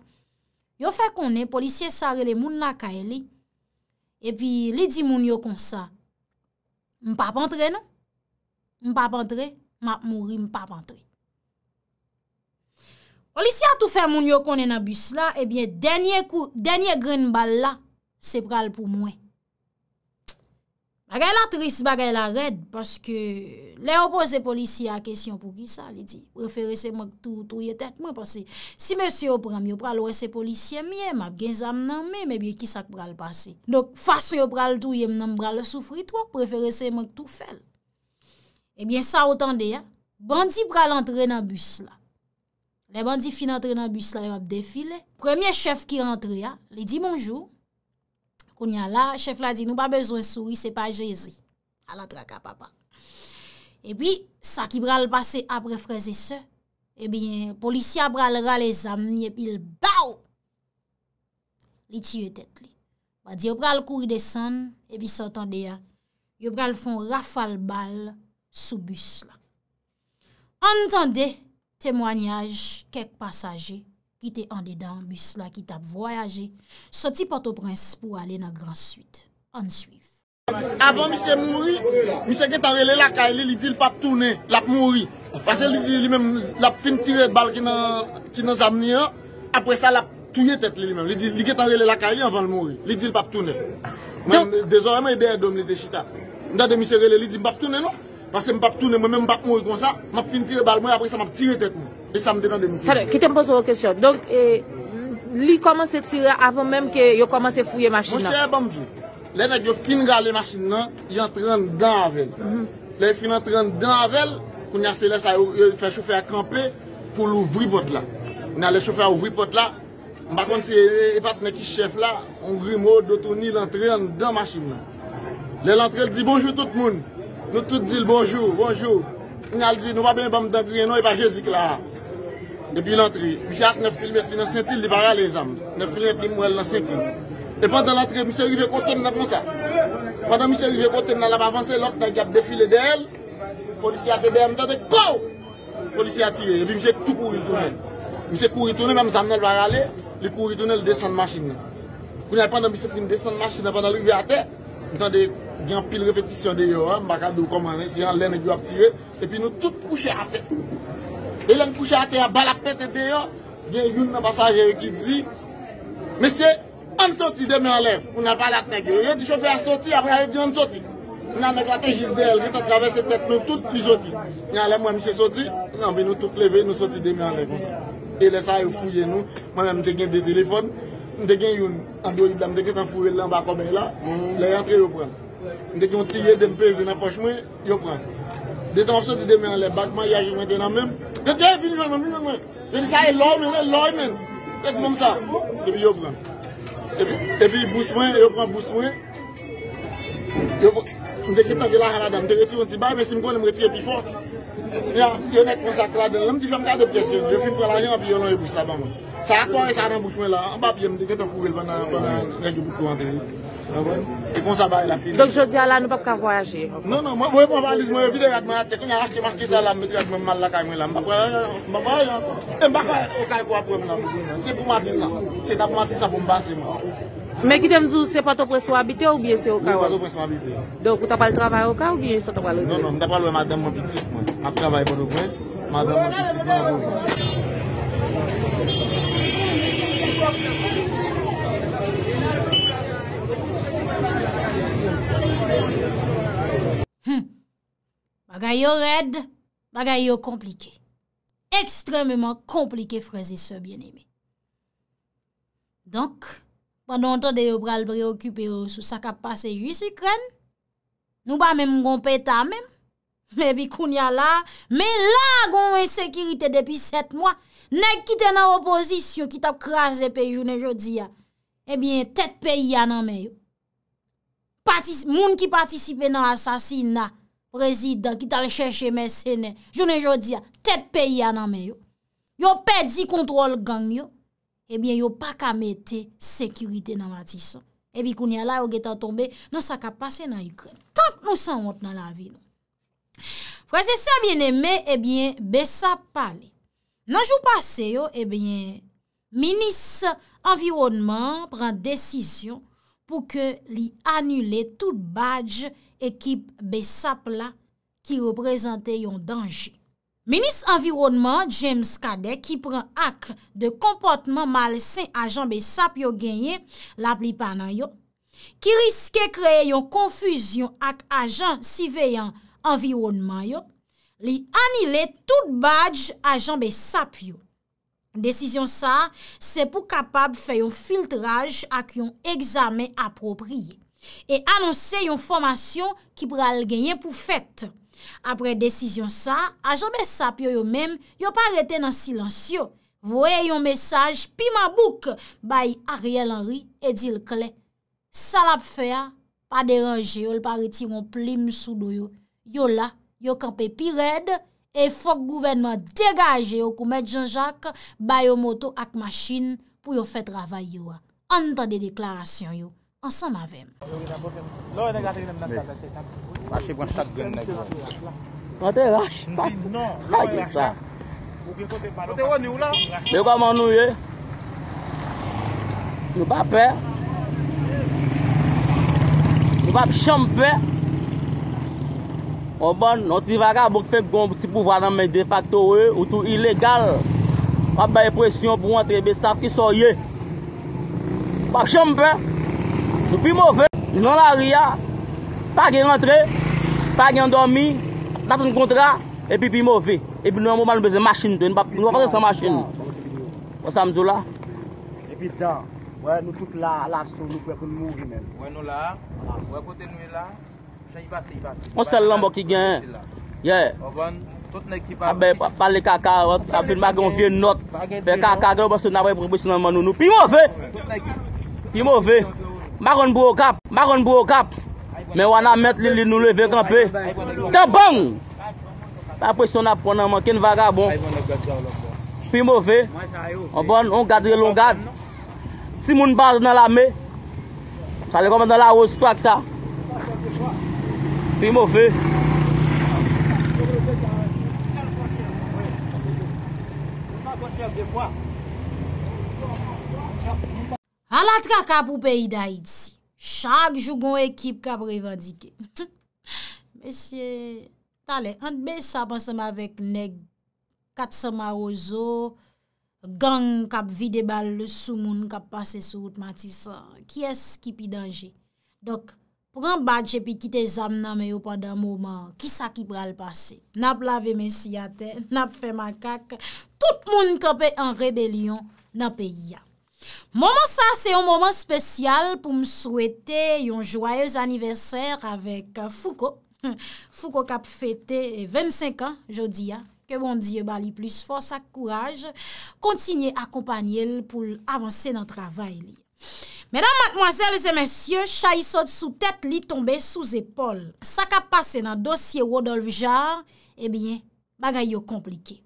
Yo fè konen, polisye sarele moun la kay li. E pi li di moun yo konsa. Mpap entre nou. Mpap antre, mpap mouri, mpap antre. Polisya tou fè moun yo konen a bus la, ebyen denye gren bal la, se pral pou mwen. A gen la tris, ba gen la red, paske le opose polisya a kesyon pou ki sa, li di, preferese mwen tou, tou ye tek mwen, paske si monsi yo pram yo pral, wè se polisye mwen, mab gen zan mnen mè, mè bye ki sak pral paske. Dok fase yo pral tou, ye mnen mbral soufri, tou wak preferese mwen tou fèl. Ebyen eh sa otan de ya, bandi pral entre nan bus la. Le bandi fin entre nan bus la, e wap defile. Premier chef ki entre ya, li di bonjou. Koun ya la, chef la di nou pa bezwen souri, se pa jezi. A la traka papa. Ebyen sa ki pral pase apre fraze se, ebyen eh polisiya pral rale zamne, ebyen il bau. Li tiyo tet li. Ba di yo pral kouri de san, ebyen sa otan de ya. Yo pral fon rafal bala. sou bus la. Antande, temwanyaj, kek pasaje, ki te ande dan, bus la, ki te ap voyaje, soti Port-au-Prince pou ale nan Gran-Suite. An suif. Avant mi se mouri, mi se get anrele la kaile, li di l pap toune, l ap mouri. Ase li mèm, l ap fin tiret bar ki nan ki nan zamni an, apre sa l ap toune tet li mèm. Li di, li get anrele la kaile anvan l mouri, li di l pap toune. Dezorèman y dey adom li dey chita. Nade mi se rele, li di l pap toune nou? Mwen se m pa ptoune, mwen mè m pa mou yon konsa M ap pin tire bal mwen, apre sa m ap tire tek mou E sa m denan demisi Kite m poso wakèsyon Lè yon fin gale masin nan Yon tren dan avel Lè yon fin dan avel Koun ya se les mhm. a ou fè choufer akampè Pou lou vripot la Yon alè choufer a ou vripot la M bakon se epat mè ki chef la On gri mou doutou ni lan tren dan masin nan Lè lan tren di bonjou tout moun Nou tout dil bonjou, bonjou. Mwen al di, nou wapen yon bamb dan kriye, nou yon e pa je zik la. Depi lantri. Mwen jat nan filmet li nan sentil li barale zan. Nan filmet li mwen lan sentil. E pandan lantri, mwen se rive kote mnen aponsa. Pandan mwen se rive kote mnen ap avanse, lak tan gap defile del. Polisi a tebe, mwen ta dek, pou! Polisi a tire. E bi mwen jek tout kouri lounen. Mwen se kouri tounen, mwen zan mnen barale, li kouri tounen l desen machine. Kounen pandan mwen se kouri lounen desen machine, gen pil repetisyon de yo, an baka do komane si an lè nè di wap tire, epi nou tout kouche a te e lè m kouche a te, an balak pète de yo gen yon ambasaje e ki di mese, an soti de mè alev ou nan balak pète, gen yon mm. di choufer soti apre yon di an soti nan mè kwa te jizde el, gen ta travese pète nou tout mi soti, yon alev mwen mse soti nan vè nou tout pleve, nou soti de mè alev e lè sa yon fouye nou man an mè te gen de telefon mè te gen yon, an do yon, an mè te gen tan fouye lè an baka be la, lè y Mwen te ki yon ti ye den pezi nan poch mwen, yo pran. De tan apso ti de men an le bakman, yajen mwen te nan men. De ti yon fin yon mwen mwen mwen mwen, de ti sa yon e lor mwen e mwen lor mwen. De ti nan sa, de pi yo pran. E pi yon e pran, yo pran, yo pran, yo pran, yo pran. Mwen te ki pen de la halada, mwen te re ti yon ti baye, mwen si mwen kon mwen re ti yon pi fort. Ya, yon ek konsak la den, lom ti fèm kade pwet yon, yon fin pran la yon, api yon yon yon yon bous taban mwen. Sa la kwa e sa renbouche mwen la, an ba piye mwen deke te fouvel vwè nan rejoubouk pou an terik. E kon sa baye la fi. Dok josi ala nou pa pou ka voyaje? Non, non, mwen voye pou an baye, mwen vide ak mwen a teke, mwen a lakke mwen lakke mwen la, mwen baye an pa. E mwen baye okay kwa pou mwen la, mwen baye an pa. Se pou mwen ti sa, se ta pou mwen ti sa pou mwen basi mwen. Mwen ki te mzou se pato pres mwen habite ou biye se okan? Li pato pres mwen habite. Dok ou ta pal travay okan ou biye se ta pal okan? Non, non, mwen te pal Hmm. Baga yo red, baga yo komplike Ekstremement komplike freze se bien eme Donk, pandan ton de yo bral bre okupe yo sou sakap pase yu isi kren Nou ba men mgon peta men Men bi koun ya la Men la gwen sekirite depi set mwa Nèk ki tè nan oposisyon ki tap krasè pe jounen jodia, ebyen tèt pe iya nan men yo. Moun ki patisipe nan asasina, rezidant ki tal chèche mè sènen, jounen jodia, tèt pe iya nan men yo. Yo pè di kontrol gang yo, ebyen yo pa ka mette sekurite nan matisan. Ebyen koun ya la yo getan tombe, nan sa ka pase nan yukre. Tant nou san wote nan la vi nou. Fransese a bien eme, ebyen besa pale. Nanjou pase yo, ebyen, eh Minis Environnement pran desisyon pou ke li anule tout badj ekip be sap la ki reprezente yon danje. Minis Environnement, James Kadek, ki pran ak de komportman malsen ajan be sap yo genye, la pli panan yo, ki riske kreye yon konfuzyon ak ajan siveyan Environnement yo, Li anile tout badj a janbe sapyo. Desisyon sa, se pou kapab fe yon filtraj ak yon egzame apropriye. E anonse yon formasyon ki pral genyen pou fèt. Apre desisyon sa, a janbe sapyo yo mem, yo pa reten nan silansyo. Voye yon mesaj pi mabouk bay Ariel Henry edil klen. Salap fe a, pa deranje yo, li pa retiron plim sou do yo. Yo la. Yo kape pi red E fok gouvenman degaje yo koumet janjak Bayo moto ak machine Pou yo fet ravay yo An tan de deklarasyon yo An san mavem Yo pa mounou ye Yo pa pe Yo pa chanpe O bon, nouti vaka bok fek goun pou ti bon, pouvaran mè de fakto wè, e, ou tou ilegal. Wap baye presyon pou wantre be saf ki soye. Wap chanm ben, nou pi mouve, nou nan la ria, pa gen rentre, pa gen domi, tatoun kontra, epi pi mouve. Epi nou an mouman nou beze masin dwen, wap wap waze sa masin. Wap samzou la. Epi dan, wè nou tout la, la sou, nou kwekoun mouvi men. Wè nou la, wè kote nou e la. Se yi bas, se yi bas On sel lan bo ki gen Ye A be pali kaka ot A bin bagon vie not Be kaka gen ou basou naboy Pou se nan manounou Pi mou ve Pi mou ve Maroun bou o kap Maroun bou o kap Men wana met li li nou leve Kanpe Kabong A pou se nan prounan man Kin vaga bon Pi mou ve O bon, bon. on gad yel on gad non? Si moun bade nan la me Sa le koman nan la ou S'twa ksa Pi mou fe. Alat ka kap ou peyi da iti. Chak jougon ekip kap revandike. Mese, talen, anbe sa panseman vek neg. Kat seman ozo, gang kap vide bal le sou moun kap pase sou out matisa. Ki es ki pi danje. Dok. ...pren badje pi kite zam nan me yo padan mouman... ...kisa ki pral pase... ...nap lave men siyate... ...nap fe makak... ...tout moun kape en rebelyon... ...nap e ya... ...mouman sa se yon mouman spesyal... ...pou m souwete yon joye aniverser... ...avek Fouko... Euh, ...Fouko kap fete 25 an... ...jodi ya... ...ke moun diye bali plus fos ak kouaj... ...kontinye akompanyel... ...pou avanse nan travay li... Menan matmoazèl zè mensyè, chayi sot sou tèt li tombe sou zépol. Sa ka pase nan dosye Rodolphe Jarre, ebyen, eh bagay yo komplike.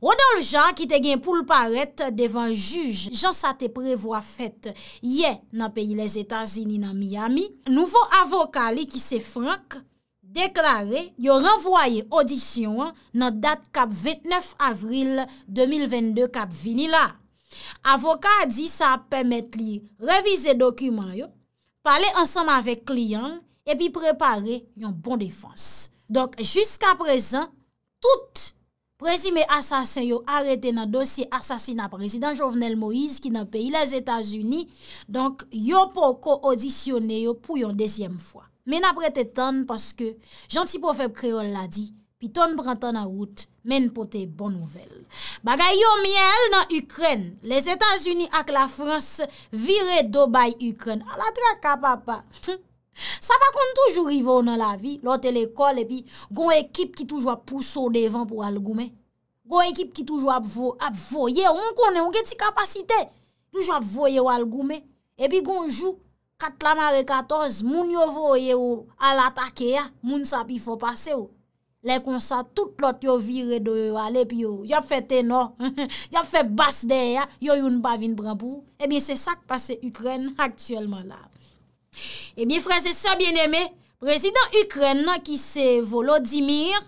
Rodolphe Jarre ki te gen pou l'paret devan juj, jansate prevoa fèt ye nan peyi les Etazini nan Miami, nouvo avokali ki se franke deklare yo renvoye odisyon nan dat kap 29 avril 2022 kap vinila. Avoka di sa pemet li revize dokuman yo, pale ansanm avek kliyan, epi prepare yon bon defans. Donk, jiska prezan, tout prezime asasin yo arete nan dosye asasin na prezident Jovenel Moïse ki nan peyi les Etats-Unis, donk, yo pou ko auditione yo pou yon desyem fwa. Men apre te tan, paske janti profep kreol la di, pi ton prantan nan wout men pote bon nouvel. Bagay yo myel nan Ukren, les Etans Unis ak la Frans vire do bay Ukren. A la trak ka papa. Sa pa kon toujou rivo nan la vi, lo telekol epi, gon ekip ki toujou ap pousse ou devan pou al goume. Gon ekip ki toujou ap voye ou, an konen, an gen ti kapasite, toujou ap voye ou al goume. Epi gon jou, kat laman re 14, moun yo voye ou al atake ya, moun sa pi fo pase ou. Le konsa tout lot yo vire do yo ale pi yo. Yop fe tenor. Yop fe bas de ya. Yo yon pa vin pran pou. E eh bin se sak pase Ukren aktiyelman la. E bin fre se so bien eme. Prezident Ukren nan ki se Volodymyr.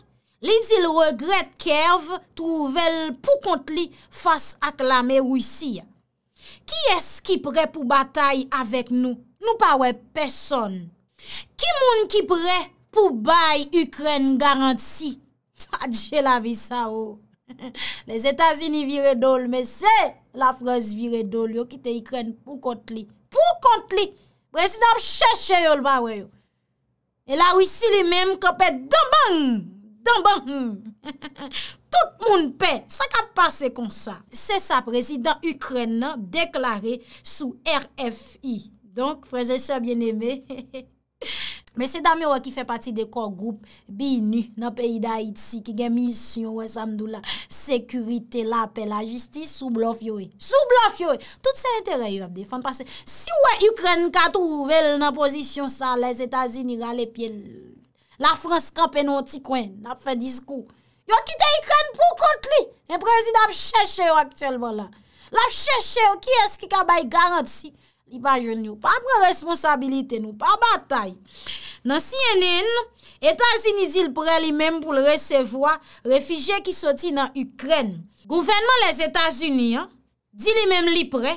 Li zil regret kerv. Trouvel pou kont li. Fas ak lame ou si. Ki es ki pre pou batay avek nou. Nou pa we person. Ki moun ki pre. pou bay Ukren garansi. Tadje la vi sa ou. Les Etats-Unis vire dol, me se la France vire dol yo, ki te Ukren pou kont li. Pou kont li. Presidant chè chè yo l'ba we yo. E la Ouissi li mèm, kopè dambang, dambang. Tout moun pe, sak ap pase kon sa. Se sa presidant Ukren nan, deklaré sou RFI. Donk, preseche bienemé, he he he. Mè se damè wè ki fè pati de kor group bi inu nan peyi da Haiti ki gen misyon wè samdou la. Sekurite, lape, la justice, sou blof yowè. Eh. Sou blof yowè. Eh. Tout se interè yowè, defan pasè. Si wè Ukraine ka touvel nan posisyon sa, les Etats-Unis ralè piè lè. La France campè nan ti kwen, nap fè diskou. Yowè ki te Ukraine pou kont li. Mè prezid ap chèche wè aktuelman la. Lap chèche wè ki eski ka bay garanti si. Iba jen nou, pa pre responsabilite nou, pa batay. Nan si yon en, Etasini di l pre li men pou l resevoa refije ki soti nan Ukren. Gouvenman les Etasini, di li men li pre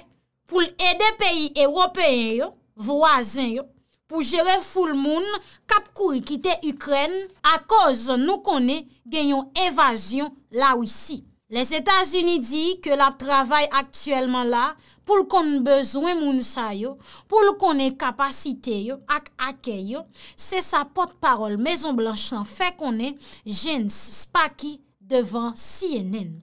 pou l ede peyi Europeen yo, vwazen yo, pou jere ful moun kap kuri kite Ukren a koz nou kone genyon evajyon la wisi. Les Etats-Unis di ki la travay aktuelman la pou l kon bezwen moun sa yo, pou l kon e kapasite yo ak ake yo, se sa pot parol Maison Blanche lan fe kon e jens spaki devan CNN.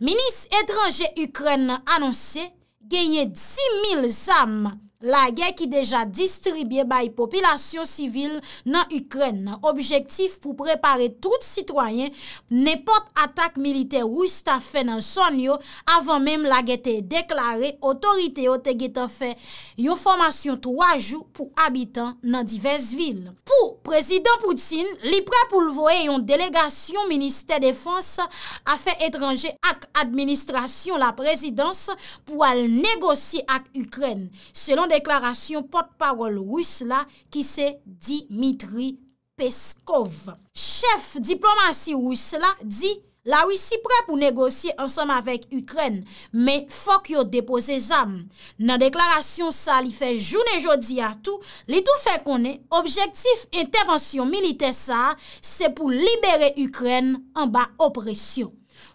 Minis etranger Ukren nan anonsi genye 10.000 zamm. la gen ki deja distribye bay popilasyon sivil nan Ukren nan objektif pou prepare tout sitwayen nepot atak milite Rousta fe nan son yo avan menm la gen te deklare otorite yo te gen te fe yon formasyon 3 jou pou abitan nan diverse vil pou prezident Poutine li pre pou lvoe yon delegasyon Ministè Défense a fe etranje ak administrasyon la prezidans pou al negosi ak Ukren. Selon deklarasyon potpawol rous la ki se Dimitri Peskov. Chef diplomasyon rous la di la wisi pre pou negosye ansanm avek Ukren, me fok yo depose zam. Nan deklarasyon sa li fe jounen jodi atou, li tou fe konen objektif intervensyon milite sa se pou libere Ukren anba opresyon.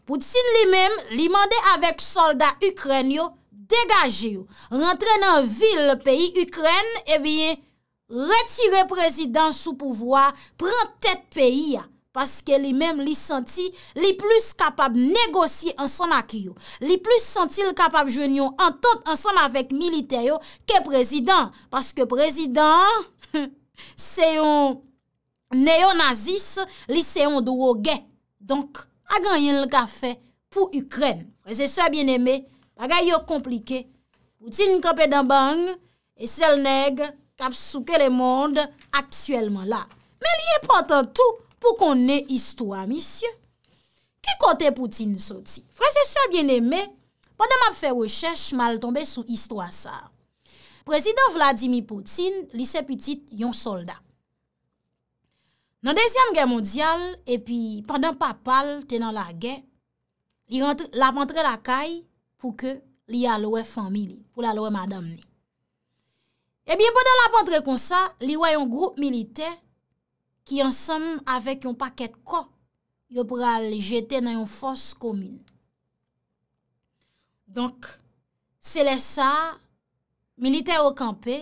Poutin li mem li mande avek soldat Ukren yo degaje yo, rentre nan vil le peyi Ukren, ebyen eh retire prezident sou pouvoi, pren tet peyi ya. Paske li men li senti li plus kapab negosye ansan ak yo. Li plus senti li kapab jwen yo ansan avèk milite yo ke prezident. Paske prezident seyon neonazis, li seyon droge. Donk, agan yon lka fe pou Ukren. Prezident sa bien eme, Bagay yo komplike, Poutine kope dan bang, e sel neg, kapsouke le monde aktuelman la. Men li e pwantan tou pou konen istwa, misye. Ki kote Poutine soti? Fransese sou bien eme, pwantan map fè wè chèche mal tombe sou istwa sa. Prezident Vladimir Poutine, lise pwitit yon soldat. Nan desyam gen mondial, e pi pwantan papal tenan la gen, la pwantre la kaye, pou ke li alowe famili, pou la alowe madame ni. Ebyen, eh podan la pantre kon sa, li wè yon groupe milite ki ansam avèk yon paket ko yo pral jete nan yon fos komine. Donk, se le sa, milite yo kampe,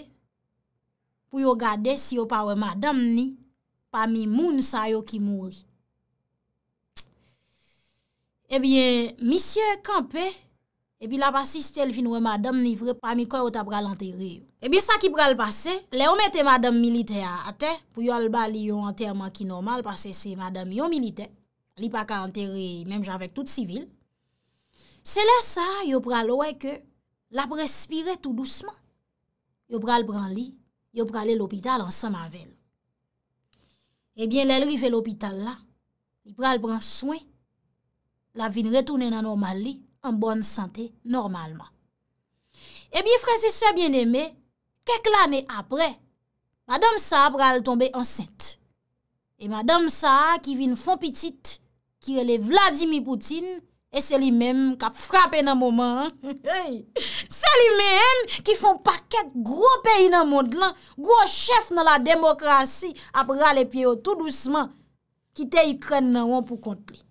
pou yo gade si yo pawe madame ni, pa mi moun sa yo ki mouri. Ebyen, eh misye kampe, epi la pasiste el vin wè madame nivre pa mi kor ou ta pral anteri. Ebi sa ki pral pase, le omete madame milite a ate, pou yo al bali yo anterman ki normal, pase se madame yo milite, li pa ka anteri, menm javèk tout sivil. Se le sa, yo pral owe ke, la prespire tout douceman, yo pral pran li, yo pral lè l'opital ansan mavel. Ebi en el rive l'opital la, yo pral pran souen, la vin retounen an normal li, an bon sante normalman. Ebi, eh freze se bien eme, kek l'ane apre, madame sa apre al tombe ansente. E madame sa ki vin fon pitit, ki rele Vladimir Poutine, e seli men kap frape nan mouman. Seli men ki fon paket gro peyi nan moun lan, gro chef nan la demokrasi, apre al epye ou tout douceman, kite y kren nan woun pou kontli.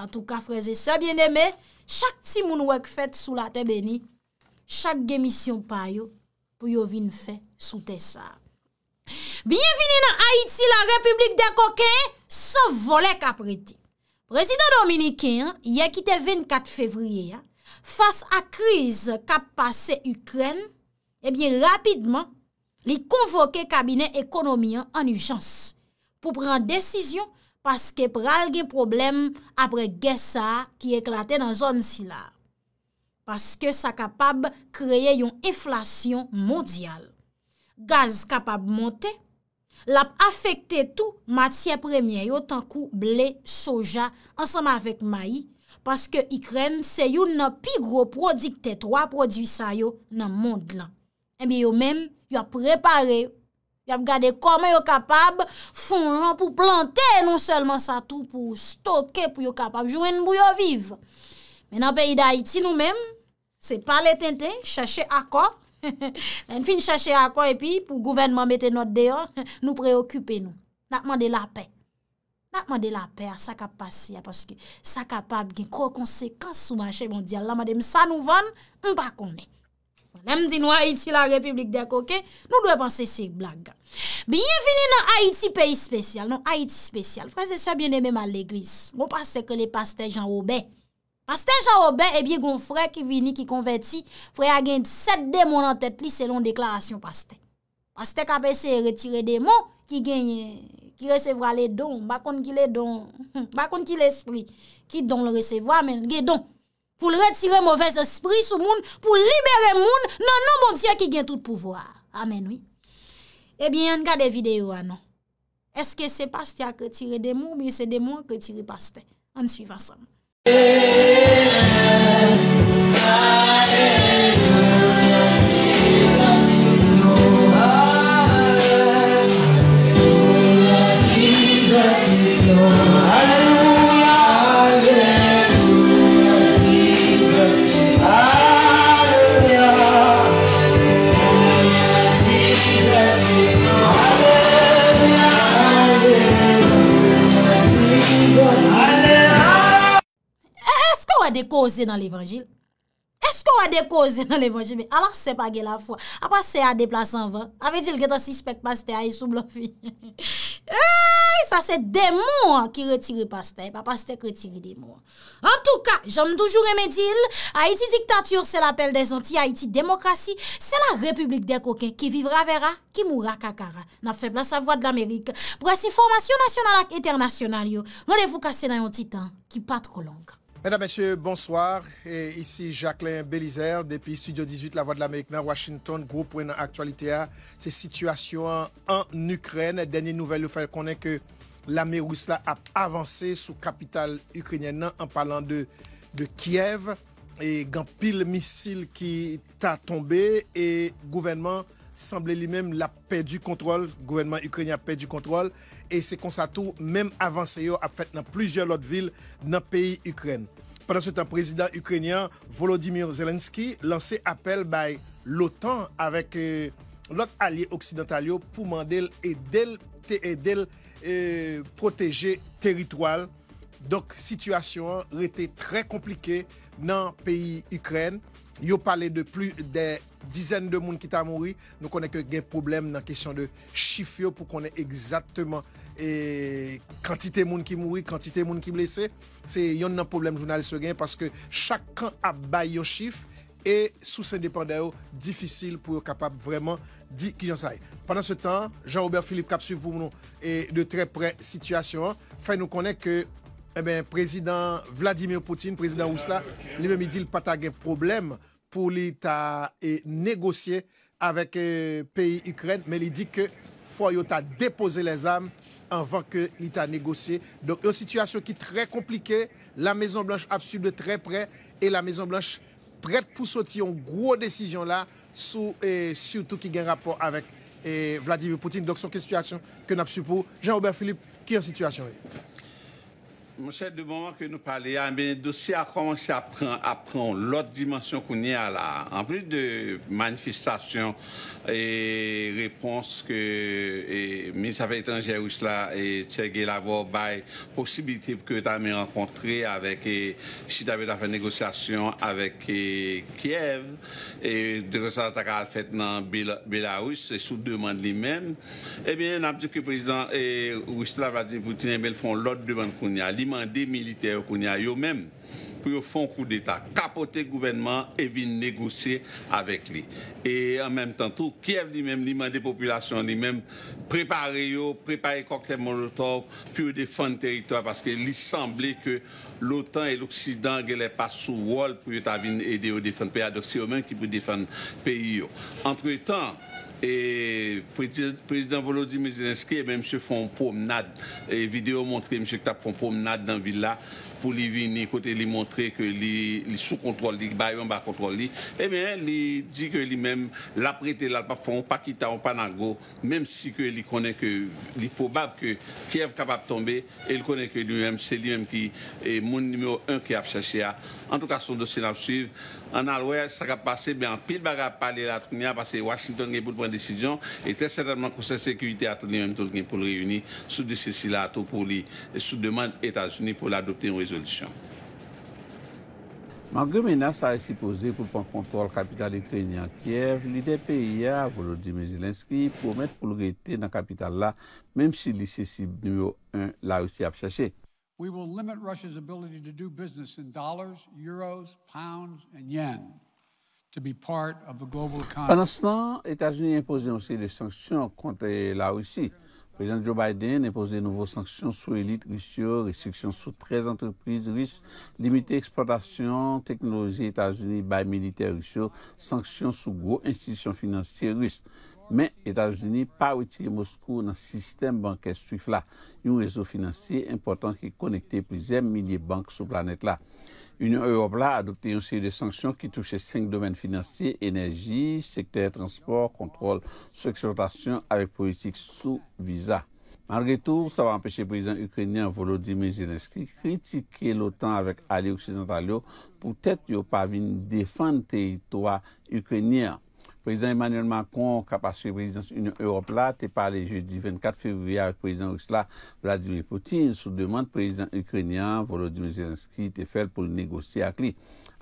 An tou ka, freze se bien eme, Chak ti moun wèk fèt sou la te beni, chak gemisyon payo pou yo vin fèt sou te sa. Bienveni nan Haiti, la Republik de Koke, se vole kapriti. Prezident Dominikien, ye ki te 24 fevrier, face a kriz kap passe Ukren, e eh bien rapidman li konvoke kabinet ekonomian an ujans pou pran desisyon Paske pral gen problem apre gesa ki eklate nan zon si la. Paske sa kapab kreye yon enflasyon mondyal. Gaz kapab monte, lap afekte tou matye premye yo tankou ble, soja, ansama avek mayi, paske ikren se yon nan pi gro prodikte, troa prodwisa yo nan mond lan. E mi yo men, yo ap repare yo, Yav gade kome yo kapab fon an pou plante nou selman sa tou pou stoke pou yo kapab jounen bou yo viv. Men an peyi da Haiti nou men, se pale tenten, chache akon. Men fin chache akon epi pou gouvenman mette not deyon, nou preokupen nou. Nakman de la pe. Nakman de la pe a sa kapasi ya. Sa kapab gen krokonsekans souman che bon diyal la madem sa nou van, mpa konen. Men di nou a Haiti la republik de akoke, nou dwe panse se blaga. Biye fini nan Haiti peyi spesyal Nan Haiti spesyal Frat se soye binebe man l'eglis Mwen bon, paseke le paste Jean Aubin Paste Jean Aubin e eh bie goun frey ki vini ki konverti Frey a gen 7 demon an tet li Selon deklarasyon paste Paste kapese retire demon Ki genye, ki resevwa le don Bakon ki le don, bakon ki le spri Ki don le resevwa men Ge don, pou le retire mouves espri Sou moun, pou libere moun Nan nou moun diya ki gen tout pouvoa Amen oui Ebyen, yon ka de videyo anon. Eske se pastya ke tire de mou, bi se de mou ke tire pasten. An suivasan. Dekose nan l'Evangil. Esko wadekose nan l'Evangil? Alor se pa ge la fwa. A pa se a deplase an van. A ve dil ge tan sispek paste a yi sou blopi. Sa se demo ki retire paste. Pa paste ki retire demo. En tou ka, jom toujou reme dil. Haiti diktatur se la pel desanti. Haiti demokrasi se la republik de koke. Ki vivra vera, ki moura kakara. Na febla sa vwa d'Amerika. Pwese formasyon nasyonal ak eternasyonalyo. Mwene vou kase nan yon titan ki patro longa. Mesdames, Messieurs, bonsoir. Et ici Jacqueline Bélizer, depuis Studio 18, La Voix de l'Amérique, dans Washington. Groupe une actualité à ces situation en Ukraine. Dernière nouvelle, nous fait ait que l'armée russe a avancé sous capitale ukrainienne en parlant de, de Kiev. Et grand pile missile qui t'a tombé et gouvernement semblait lui-même l'a perdu contrôle. gouvernement ukrainien a perdu contrôle. E se konsato menm avanse yo ap fèt nan plizyon lot vil nan peyi Ukren. Paran se tan prezident Ukrenian Volodymyr Zelenski lanse apel bay lotan avèk euh, lot alye oksidental yo pou mandel e del euh, proteje teritwal. Dok situasyon rete trè komplike nan peyi Ukren. Yo parlé de plus des dizaines de monde qui t'a mouru. Nous connaissons que des problèmes dans question de chiffres pour connaître exactement et eh, quantité de monde qui la quantité de monde qui blessé. C'est un problème journaliste parce que chacun a bail un chiffre et sous indépendant difficile pour être capable vraiment dit qui j'en sais. Pendant ce temps, Jean-Robert Philippe cap vous nous de très près situation fait nous connaissons que eh bien, président Vladimir Poutine, président Ousla, lui-même il dit qu'il n'y pas de problème pour l'État et négocier avec le euh, pays Ukraine, mais il dit que faut déposer les armes avant que l'État négocie. Donc, une situation qui est très compliquée. La Maison-Blanche a su de très près et la Maison-Blanche prête pour sortir une grosse décision là, sous, euh, surtout qui a un rapport avec euh, Vladimir Poutine. Donc, c'est une situation que nous avons pour Jean-Robert Philippe qui est en situation. Monsieur, de moment que nous parlions, le dossier a commencé à prendre, l'autre dimension qu'on y a là. En plus de manifestations et réponses que le ministre des Affaires étrangères, Ousla et Tchègue l'avoir possibilité que tu rencontré avec, Chita si tu fait négociation avec Kiev, et de que a fait dans Belarus, sous demande lui-même. Eh bien, on a dit que le président Ousla va dire que Poutine font l'autre demande qu'on y a des militaires qu'on a eux-mêmes pour faire un coup d'État, capoter le gouvernement et venir négocier avec lui. Et en même temps, tout Kiev lui-même demander des populations lui-même préparer, préparer cocktail Molotov pour défendre le territoire parce qu'il semblait que l'OTAN et l'Occident n'étaient pas sous rôle pour aider au défendre le pays. Donc c'est eux-mêmes qui peuvent défendre le pays. Entre-temps, et le président Volodymyr Zelensky et même se font promenade. Et vidéo montrée, M. Tap font promenade dans la ville pour lui venir côté lui montrer que lui sous contrôle lui baillon bas contrôle lui eh bien il dit que lui-même l'a prêté là pas font pas quitter en panago même si que connaît que il probable que Kiev capable tomber et il connaît que lui-même c'est lui-même qui est mon numéro un qui a cherché à en tout cas, son dossier à suivre. En Alouette, ça va passer, mais en pile, bagarre à parler là, parce que Washington est pour prendre décision. Et très certainement, le Conseil de sécurité a tout même tout pour le réunir sous dossier là, tout pour lui, sous demande États-Unis pour l'adopter en résolution. Malgré menace à supposé pour prendre contrôle capitale ukrainienne Kiev, l'idée pays à hein, Volodymyr Zelensky promet pour le rester dans la capitale là, même si l'ICC numéro 1 la Russie a cherché. We will limit Russia's ability to do business in dollars, euros, pounds and yen to be part of the global economy. Pendant cela, Etats-Unis a imposé aussi des sanctions contre la Russie. President Joe Biden a imposé de nouveaux sanctions sous élite russe, restrictions sous 13 entreprises russes, limites d'exploitation, technologies états-unies, bails militaires russes, sanctions sous gros institutions financières russes. Men, Etat Jeunie pa witeke Moskou nan sistem bankè stif la. Yon rezo finanseye impotant ki konekte plize mille bank sou planet la. Union Europe la adopte yon seri de sanksyon ki touche 5 domen finanseye, enerji, sekte transport, kontrol, su eksportasyon, avek politik sou visa. Marge tou, sa va empèche prezident Ukrenyan Volodymyr Zelenski kritike l'OTAN avèk Ali Oksizantalyo pou tèt yon pavine defante teritoa Ukrenyan. Prezident Emmanuel Macron kapache prezidans Union Europe la te pale jeudi 24 fevriye ak prezidans Rusla Vladimir Putin sou demande prezidans Ukrenian Volodymyr Zelenski te fel pou negosye ak li.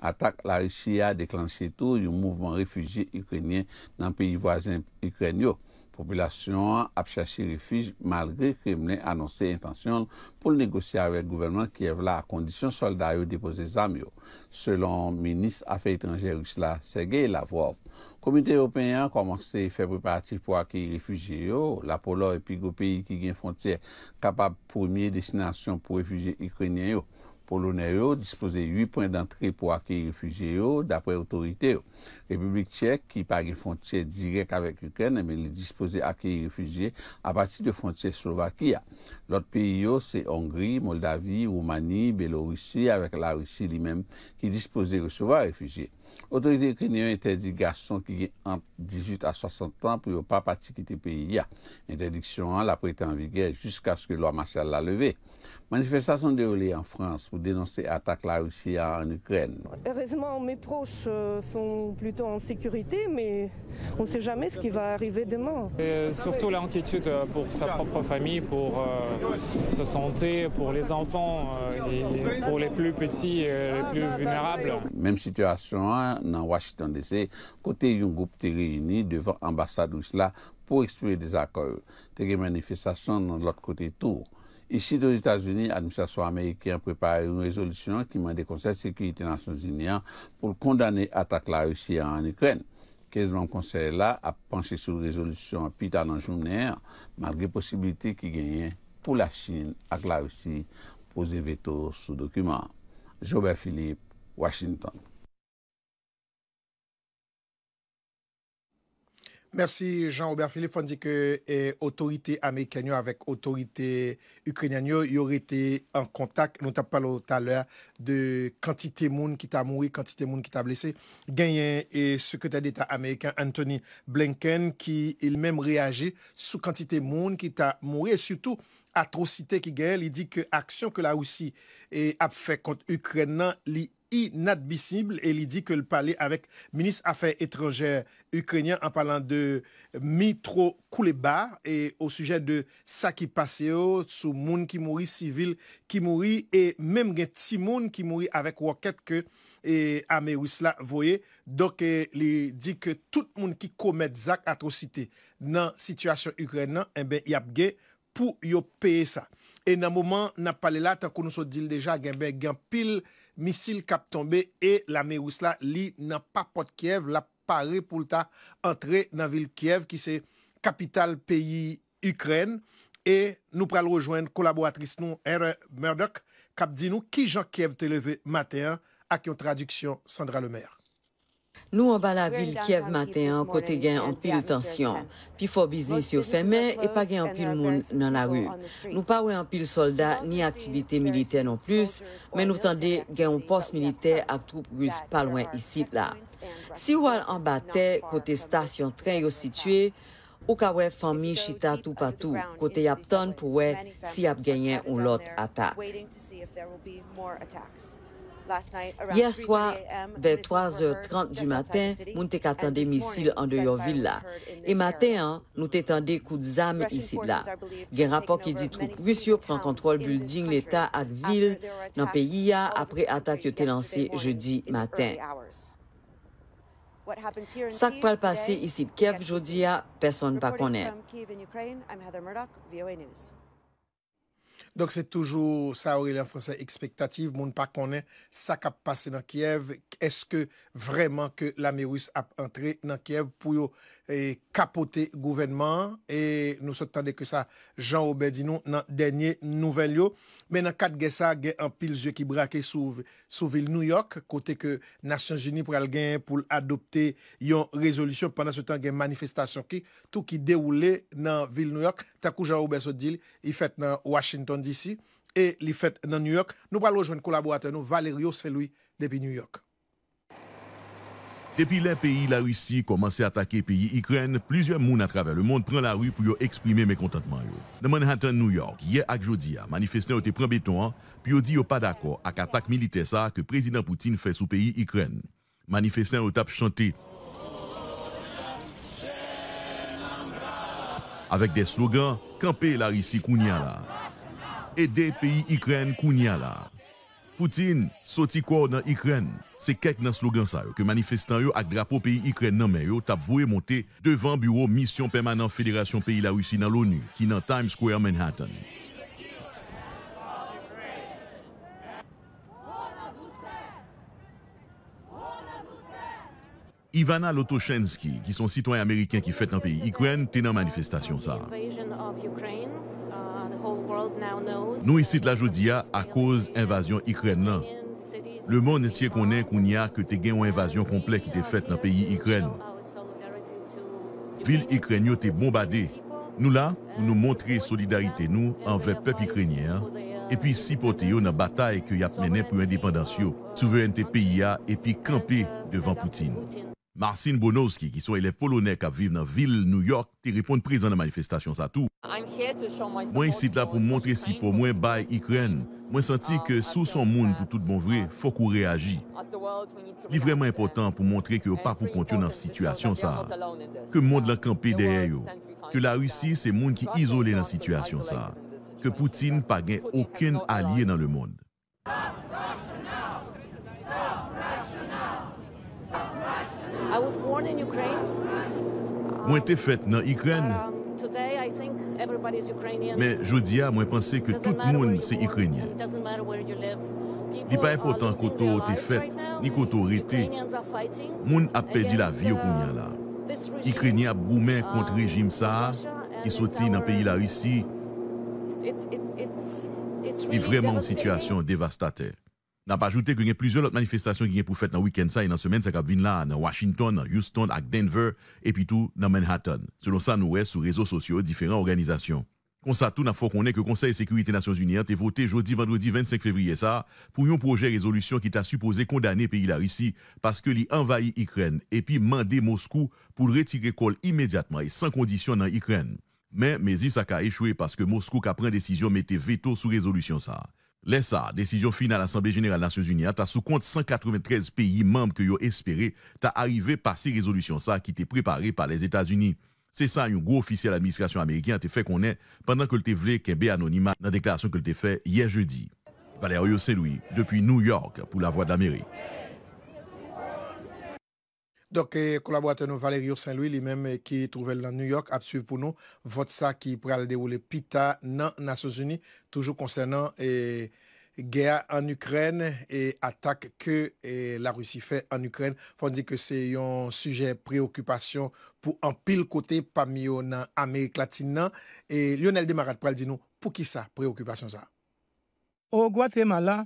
Atak la rishia deklansye tou yon mouvman refuji Ukrenian nan peyi voazen Ukren yo. Populasyon ap chachi refuj malgre kremlin anonsè intansyon pou l'negosye avè gouverman Kiev la kondisyon solday yo depose zam yo. Selon menis afè itranjè Rusla Sergei Lavrov, komite européen komanse fè preparatif pou akèy refuj yo, la polor epi go peyi ki gen fontyè kapab pou miye desinasyon pou refuj yo Ukrenyen yo. Polonè yo dispose 8 point d'entrée pou akèye refugè yo d'apre otorite yo. Republik Tchèk ki pari fonciè direk avèk Ukène men li dispose akèye refugè a pati de fonciè Slovakia. L'ot pe yo se Hongri, Moldavi, Roumanie, Belorussie avèk la Russie li men ki dispose receva refugè. Otorite Ukène yo interdi gasson ki gen an 18 a 60 ans pou yo pa pati ki te peyi ya. Interdiksyon an la pretè an vigèj jusqu'aske loi martial la levè. Manifestation déroulée en France pour dénoncer l'attaque la Russie en Ukraine. Heureusement, mes proches euh, sont plutôt en sécurité, mais on ne sait jamais ce qui va arriver demain. surtout l'inquiétude euh, pour sa propre famille, pour euh, sa santé, pour les enfants, et pour les plus petits et les plus vulnérables. Même situation hein, dans Washington DC, côté un groupe réuni devant l'ambassade russe pour exprimer des accords. Des manifestations de l'autre côté tout. Isi do Etats-Unis, administrasyon Ameriken prepare yon rezolusyon ki mwen de konser sekyriti nansyon zinian pou l kondane atak la usi an Ukren. Ke zlon konser la ap panche sou rezolusyon api talan jounen, malge posibilite ki genyen pou la chine ak la usi pou ze vetor sou dokumen. Jobè Philippe, Washington. Merci jean aubert Philippe. On dit que les eh, autorités américaines avec autorités ukrainiennes, ils auraient été en contact. Nous avons parlé tout à l'heure de quantité de monde qui t'a mouru, quantité de monde qui t'a blessé. Gagné et eh, secrétaire d'État américain Anthony Blinken qui il même réagit sur quantité de monde qui t'a mouru et surtout atrocité qui gagne. Il dit que l'action que la Russie eh, a fait contre l'Ukraine, inadbisible, e li di ke l pali avek minis afe etrenger ukrenyan an palan de mitro kouleba, e o suje de sa ki pase yo sou moun ki mouri, sivil ki mouri, e mem gen ti moun ki mouri avek waket ke ame wisla voye, dok li di ke tout moun ki komet zak atrocite nan situasyon ukrennan, en eh ben yapge pou yo peye sa. E nan mouman, nan pali la, ta konou so dil deja, gen ben gen pil Misil kap tombe e la me ou sla li nan pa pot Kiev, la pa repoulta antre nan vil Kiev ki se kapital peyi Ukren. E nou pral rejoen kolabo atris nou Erre Murdoch kap di nou ki jan Kiev te leve mate an ak yon traduksyon Sandra Lemaire. Nou an ba la vil Kiev maten an kote gen an pil tansyon, pi fo biznis yo feme e pa gen an pil moun nan a ru. Nou pa we an pil soldat ni aktivite militer non plus, men nou tande gen an post militer ak troupe rus pa lwen isi la. Si wal an ba te kote stasyon tren yo sitwe, ou ka we fami chita tou patou kote yap ton pou we si ap genyen ou lot ata. Yer swa, ben 3.30 du maten, moun te katande misil an de yo villa. E maten an, nou te tende kout zam isi la. Gen rapor ki di troup vusyo pran kontrol bulding leta ak vil nan peyi ya apre atak yo te lansi jeudi maten. Sak pal pase isi Kiev, jodi ya, person pa konen. Donk se toujou sa orilè an fransè ekspektatif, moun pa konè sa kap pase nan Kiev, eske vreman ke la mewis ap entre nan Kiev pou yo... E kapote gouvenman e nou sot tande ke sa Jean-Aubin Dinon nan denye nouvel yo. Menan kat ge sa gen an pil zye ki brake sou vil New York, kote ke Nations Unie pral gen pou l'adopte yon rezolusyon pandan se tan gen manifestasyon ki tou ki dewoule nan vil New York. Takou Jean-Aubin se dil, i fet nan Washington DC e li fet nan New York. Nou pralo jwen kolaboratè nou Valerio Seloui depi New York. Depi len peyi la rissi komanse atake peyi ikren, plizye moun a traver le moun pren la ru pou yo eksprime mekontantman yo. De Manhattan, New York, ye ak jodia, manifesten yo te pren beton an, pi yo di yo pa dako ak atak militesa ke prezident Poutine fese ou peyi ikren. Manifesten yo tap chante. Avèk de slogan, kampe la rissi kouni ala. E de peyi ikren kouni ala. Poutine, soti kwa ou nan Ikren, se kek nan slogan sa yo ke manifestan yo ak drapo peyi Ikren nan men yo tap vouye monte devant bureau Mission Permanent Fédération Pays la Russie nan l'ONU ki nan Times Square Manhattan. Ivana Lotochenski, ki son sitwoy Ameriken ki fèt nan peyi Ikren, te nan manifestasyon sa. Nou isit la jodi a akouz invasyon Ikren lan. Le moun netye konen koun ya ke te gen yon invasyon komplek ki te fet nan peyi Ikren. Vil Ikren yo te bombade. Nou la pou nou montre solidarite nou anve pep Ikrenyen. E pi sipote yo nan batay ke yap menen pou independansyo. Souven te peyi a e pi kampe devan Poutine. Marcin Bonowski, ki sou elef polonek a vive nan vil New York, ti ripon prezan nan manifestasyon sa tou. Mwen sit la pou montre si pou mwen bay Ikren, mwen santi ah, ke sou son moun pou tout bon vre, fok ou reagi. Li vreman impotant pou montre ki yo pa pou pontyo nan sitwasyon sa, ke moun lakampi derye yo, ke la Rusi se moun ki isole nan sitwasyon sa, ke Poutine pa gen oken alye nan le moun. Mwen te fet nan Ikren Mwen jodia mwen pense ke tout moun se Ikrenye Li pa impotant koto te fet ni koto rete Moun ap pedi la vi yo kounyan la Ikrenye ap goumen um, kont rejim sa I soti nan peyi la usi Li vreman sityasyon devastate Nan pa ajoute kwenye plizyon lot manifestasyon kwenye pou fèt nan wikend sa e nan semen sa ka Vinland, Washington, Houston, Denver, epi tou nan Manhattan. Selon sa nou wè sou rezo sosyo, diferan organizasyon. Konsa tou nan fò konè ke konsey sekurite Nasyons Unyen te vote jodi, vendredi, 25 fevriye sa pou yon proje rezolusyon ki ta supose kondane peyi la russi paske li envayi Ikren epi mande Moskou pou lretire kol imediatman e san kondisyon nan Ikren. Men, mezi sa ka echwe paske Moskou ka pren desisyon mette veto sou rezolusyon sa. L'ESA, décision finale à l'Assemblée Générale des Nations Unies hein, ta sous compte 193 pays membres que yo espéré ta par ces résolutions résolutions qui qui était par les états unis C'est ça un gros un administration qu'on administration fait te pendant konen pandan ke lte anonymat dans dans la déclaration que lte fait hier jeudi. c'est lui, depuis New York, pour la Voix d'Amérique. Donke, eh, kolaboratè nou Valerio Saint-Louis, li mèm eh, ki trouvel nan New York, ap suiv pou nou, vòt sa ki pral devoule pita nan Nassos-Uni, toujou konsè nan eh, gea an Ukren, et atak ke la Rusi fè an Ukren, fòndi ke se yon sujè preokupasyon pou an pil kote, pa miyo nan Amerik latin nan. Et Lionel Demarate pral din nou, pou ki sa preokupasyon sa? Ou Guatema la,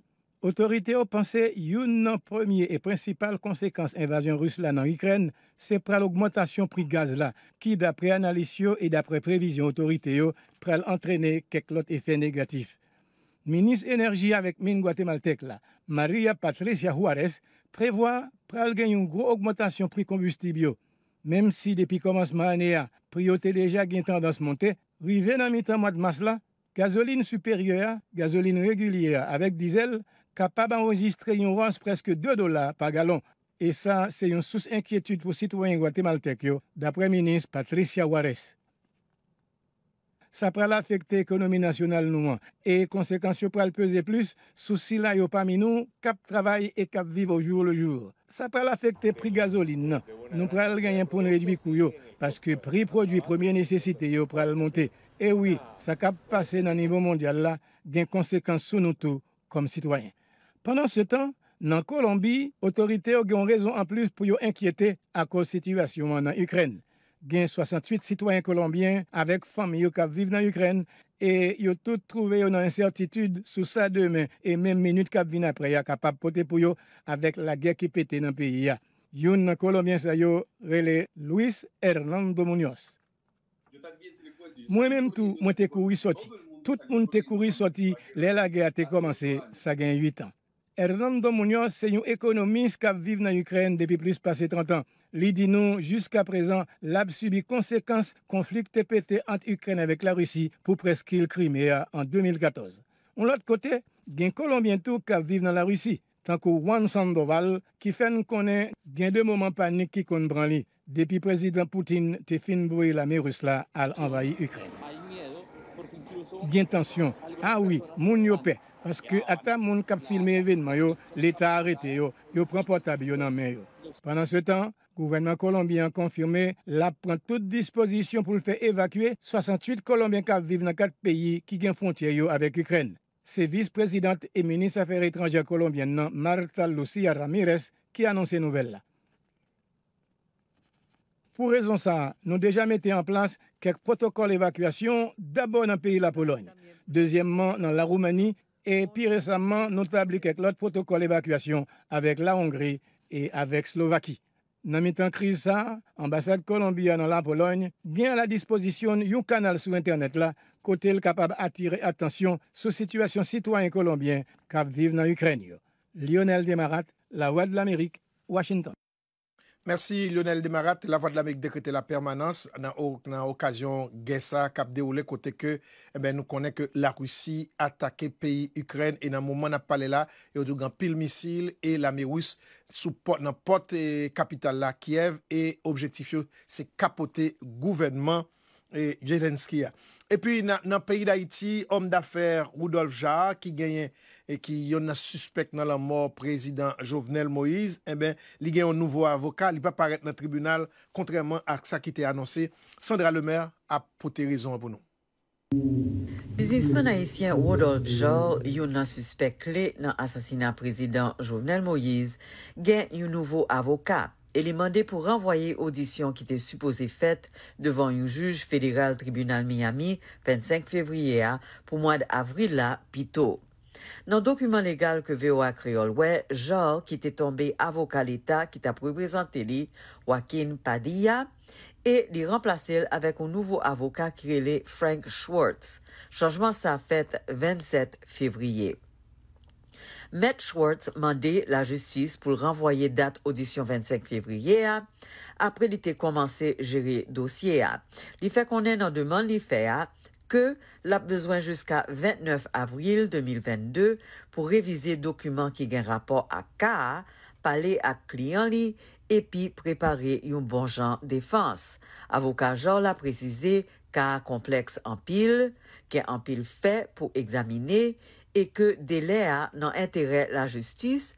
Autorité au pensée, une premières et conséquences conséquence invasion russe là dans l'Ukraine, c'est l'augmentation l'augmentation prix gaz là, qui d'après l'analyse et d'après prévision autorité, pourrait entraîner quelques effets négatifs. Ministre énergie avec mine guatémaltèque Maria Patricia Juarez, prévoit près une grosse augmentation prix combustible. Même si depuis commencement année, priorité déjà a tendance à monter, arrivé dans mi-temps mois de mars là, gasoline supérieure, gasoline régulière avec diesel, capable d'enregistrer une rose presque 2 dollars par gallon. Et ça, c'est une source d'inquiétude pour les citoyens guatémaltèques, d'après ministre Patricia Juarez. Ça peut affecter l'économie nationale nous. Hein. Et conséquences pour le peser plus, souci là parmi nous, cap travail et cap vivre au jour le jour. Ça peut affecter prix gasoline. Nous pourrions gagner pour réduire parce que prix produit première nécessité, yo monter. Et oui, ça cap passer dans niveau mondial là, des conséquences sur nous tous comme citoyens. Pendan se tan, nan Kolombi, otorite yo gen rezon an plus pou yo enkyete akos situasyon nan Ukren. Gen 68 sitwayen Kolombien avek fam yo kap vive nan Ukren, e yo tout trouwe yo nan ensertitude sou sa demen, e men menut kap vine apre ya kapap pote pou yo avek la gen ki pete nan peyi ya. Yon nan Kolombien sayo rele Luis Hernando Munoz. Mwen menm tou mwen te kouri soti. Tout moun te kouri soti, lè la gen ate komanse sa gen 8 an. Hernando Munoz, un économiste qui vit en Ukraine depuis plus de 30 ans. Il dit nous, jusqu'à présent, a subi conséquences conflit TPT entre Ukraine avec la Russie pour presque Crimée en 2014. De l'autre côté, il y a un qui vit dans la Russie, tant que Juan Sandoval, qui fait connaître deux moments panique qui comprend depuis président Poutine te fin la mer russe à envahir l'Ukraine. Il y a tension. Ah oui, mon parce que à ta monde qui a filmé l'événement, l'État a arrêté, il prend portable dans la main. Pendant ce temps, le gouvernement colombien a confirmé la prend toute disposition pour le faire évacuer 68 Colombiens qui vivent dans quatre pays qui ont frontière avec l'Ukraine. C'est vice-présidente et ministre des Affaires étrangères colombienne Marta Lucia Ramirez qui a annoncé nouvelle. Pour raison ça, nous déjà mis en place quelques protocoles d'évacuation, d'abord dans le pays de la Pologne, deuxièmement dans la Roumanie et puis récemment, nous avons l'autre protocole d'évacuation avec la Hongrie et avec Slovaquie. Dans le crise, l'ambassade colombienne dans la Pologne, bien à la disposition un canal sur Internet là, côté capable d'attirer l'attention sur la situation citoyens colombiens qui vivent dans l'Ukraine. Lionel Demarat, La Voix de l'Amérique, Washington. Mersi Lionel Demarate, la Voix de l'Amérique décrétée la permanence, nan okasyon Gessa kap dé ou lè kote ke eh nou konen ke la Roussi atake peyi Ukren e nan mouman ap pale la, yo dougan pil misil e la Mérousse nan pote kapital la Kiev e objektifyo se kapote gouvenman Jelenski ya. E pi nan peyi d'Haïti, om d'affer Roudolphe Jarre ki genyen e ki eh yon nan suspect nan la mor prezident Jovenel Moïse, li gen yon nouvo avoka, li pa paret nan tribunal kontrèman ak sa ki te anonsé. Sandra Lemaire apote rezon aponou. Bizisme na isyen Wadolp Jor yon nan suspect kli nan asasina prezident Jovenel Moïse gen yon nouvo avoka e li mande pou renvoye audisyon ki te suppose fète devan yon juj federal tribunal Miami 25 fevriyea pou mwad avril la pito. Nan dokumen legal ke VOA Kriolwe, Jor ki te tombe avoka lita ki ta preprezante li Joaquin Padilla e li remplase l avèk ou nouvo avoka krile Frank Schwartz. Chanjman sa fèt 27 fevriye. Matt Schwartz mande la justis pou l renvoye dat audisyon 25 fevriye a. Apre li te komanse jere dosye a. Li fè konen nan deman li fè a. que l'a besoin jusqu'à 29 avril 2022 pour réviser documents qui gagnent rapport à cas parler à client et puis préparer une bon genre défense avocat Jean l'a précisé cas complexe en pile, est en pile fait pour examiner et que délai a intérêt la justice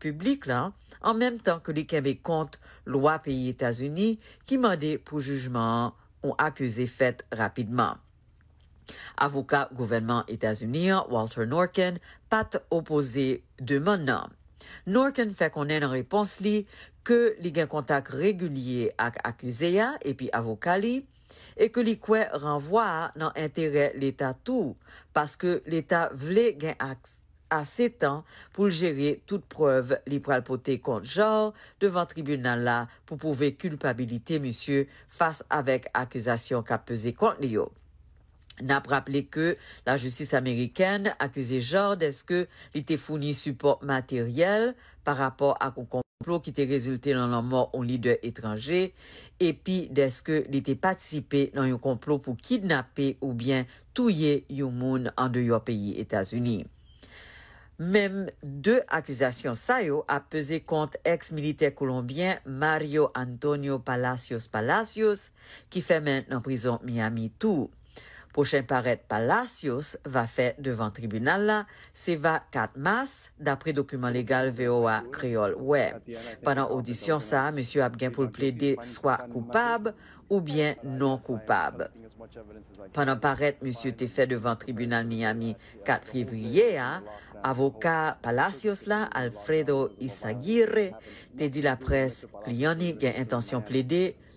public là, en même temps que les Québec lois loi pays États-Unis qui pour pour jugement ou accusé fait rapidement. Avoka gouvernement Etats-Unis, Walter Norken, pat opose de man nan. Norken fe konen an repons li ke li gen kontak regulye ak akuseya epi avokali e ke li kwen renvoa nan entere l'Etat tou paske l'Etat vle gen ase tan pou l'jere tout preuve li pral pote kont jor devan tribunal la pou pouve kulpabilite musye fase avek akusasyon kap pese kont li yo. N ap rappele ke la justice amerikane akuse jor deske li te founi support materiel par rapport ak ou complot ki te rezulte nan nan mor ou lider etranje, e pi deske li te patisipe nan yon complot pou kidnape ou bien touye yon moun an de yon peyi Etasuni. Mem de akusasyon sayo ap pese kont eks milite kolombien Mario Antonio Palacios Palacios ki fè men nan prizon Miami 2. Prochain paraître Palacios va faire devant tribunal là, c'est va 4 mars, d'après document légal VOA Creole Web. Pendant audition ça, monsieur a bien pour plaider soit coupable ou bien non coupable. Pendant paraître monsieur t'est fait devant tribunal Miami 4 février, hein. avocat Palacios là, Alfredo Isaguirre, t'est dit la presse, Liani a intention plaider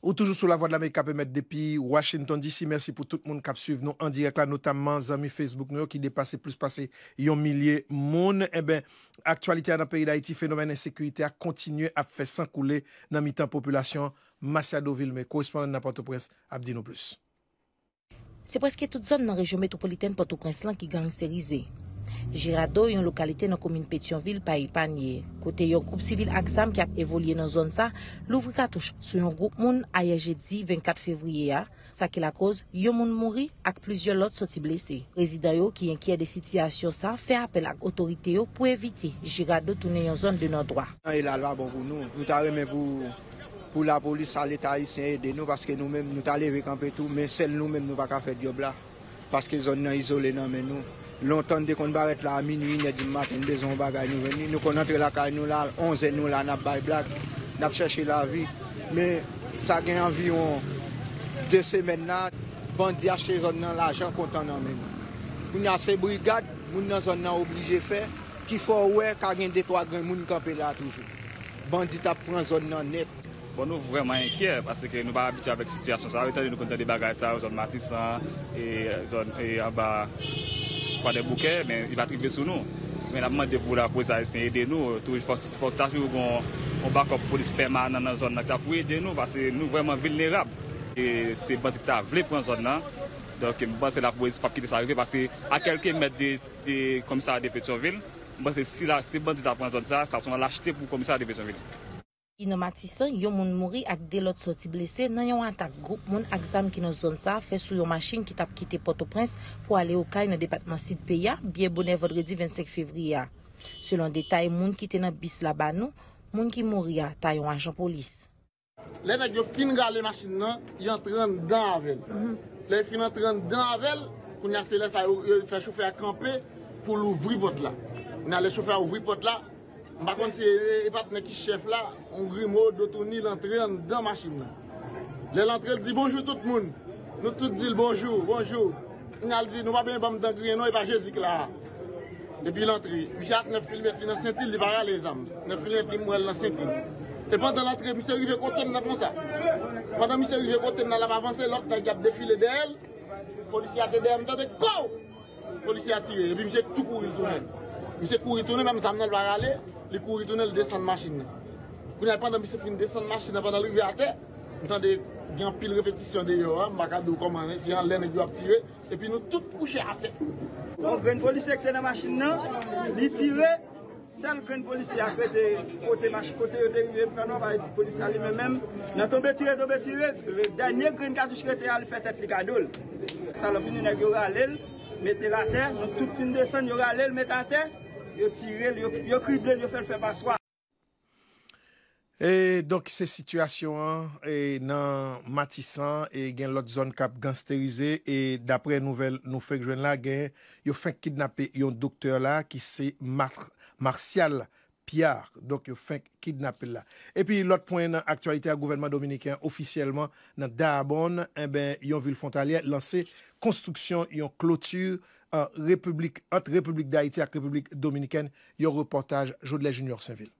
Ou toujou sou la vwa de la me kap emet depi, Washington DC, mersi pou tout moun kap suv nou an direk la, notamman zami Facebook nou yo ki depase plus pase yon milye moun. E eh ben, aktualite a nan peri d'Haiti, fenomen ensekurite a kontinye ap fe sankoule nan mitan populasyon Masiadovil, me korespondan nan Port-au-Presse, Abdino Plus. Se preske tout zon nan reje metropolitane Port-au-Presse lan ki gang serize. Girado yon lokalite nan komine Petionville pa yi panye Kote yon koup sivil aksam ki ap evolye nan zon sa Louvri katouche Sou yon koup moun ayeje di 24 fevriye ya Sa ke la koz yon moun mouri ak plizyon lot soti blese Prezidayo ki yon kiye de sityasyon sa Fè apel ak otorite yo pou evite Girado toune yon zon de nan doa Yon alwa bon pou nou Nou ta remen pou la polis ale ta isen yede nou Paske nou men nou ta leve kampetou Men sel nou men nou baka fè diob la Paske zon nan isole nan men nou Lontan de kon bar et la a minu inye di mat, en de zon bagay nou veni. Nou kon entre la kary nou la, onzen nou la nap bay blak, nap chèche la vi. Me sa gen anviron de semen na, bandi achè zon nan la jen kontan nan men. Moun an se brigade, moun nan zon nan oblige fè, ki fò wè kagen de twa gen moun kanpe la toujou. Bandi tap pran zon nan net. Bon nou vreman enkè, pase ke nou ba abitè avèk sityasyon sa. Aritè di nou kontan de bagay sa, zon Matisan, e euh, zon en ba... pa de bouker, men yi va trive sou nou. Men apman de pou la polis a esen yede nou, tou yi fok tas yi ou kon bakop polis permanent nan zon nan ka pou yede nou pase nou vèman vil nè rab. E se bantik ta vle pou an zon nan, dok yi mbansè la polis pap ki de sa vle pase akèlke mèd de komisar de Petronville, si bantik ta vle pou an zon nan sa, sa son lachete pou komisar de Petronville. Yon matisan, yon moun mouri ak delot soti blese, nan yon antak group, moun akzam ki nou zon sa, fe sou yon masin ki tap kite Port-au-Prince pou ale yo kay nan departman Sidpeya, biye bonè Vodredi 25 Fevriya. Selon detay, moun kite nan bis labanou, moun ki mouri ya ta yon anjan polis. Le nan yo fin ga le masin nan, yon tren den avel. Le fin nan tren den avel, koun ya se les a ou yon fè choufe akampe pou lou vri bot la. Nan le choufe a ou vri bot la. Mpa konti e pat ne ki chef non, la, on gri mwo do touni lantri an dan machin la. Le lantri el di bonjou tout moun. Nou tout di l bonjou, bonjou. Nal di nou ba ben bamb dan gri eno eva je zik la. E bi lantri. Mjè ak ne fril metri nan sentil li vare alè zanm. Ne fril metri mwen lan sentil. E pan dan lantri, mse rive kote mna pon sa. Mwan dan mse rive kote mna la vavansè lok nan gap defile del. Polisi a dedèm, dade kou! Polisi a tire. E bi mse tout kou il tounen. Mse kou il tounen, mse amnen vare alè les cours yi du ne la descendre machine na ku ne pendant bi se fin descendre machine na pendant rive à terre nous avons des grandes piles répétitions de macado hein, Macadou, comment si on hein, l'aine a tiré et puis nous tout couchés à terre. Donc, le policier qui est dans la machine, il tire, seul grand policier a fait côté machine, côté dérivé, pendant le policier lui-même, il a tombé tiré, tombé tiré, le dernier grand cartouche qui était à faire tête, les a Ça l'a fini, il a râlé, mettez la terre, nous tout fin descendre, il a râlé, mettez à terre. Yo tirel, yo kriblel, yo fèl fè baswa E donk se situasyon an E nan Matisan E gen lot zon kap gansterize E dapre nouvel nou fèk jwen la Gen yo fèk kidnapè yon doktèr la Ki se Martial Piar Donk yo fèk kidnapè la E pi lot pwen an aktualite a gouvernement dominiken Oficyèlman nan Daabon E ben yon vil fontalye lanse Konstruksyon yon klotur Yon klochon at Republik Daïti ak Republik Dominikèn yon reportaj Jodle Junior Saint-Ville.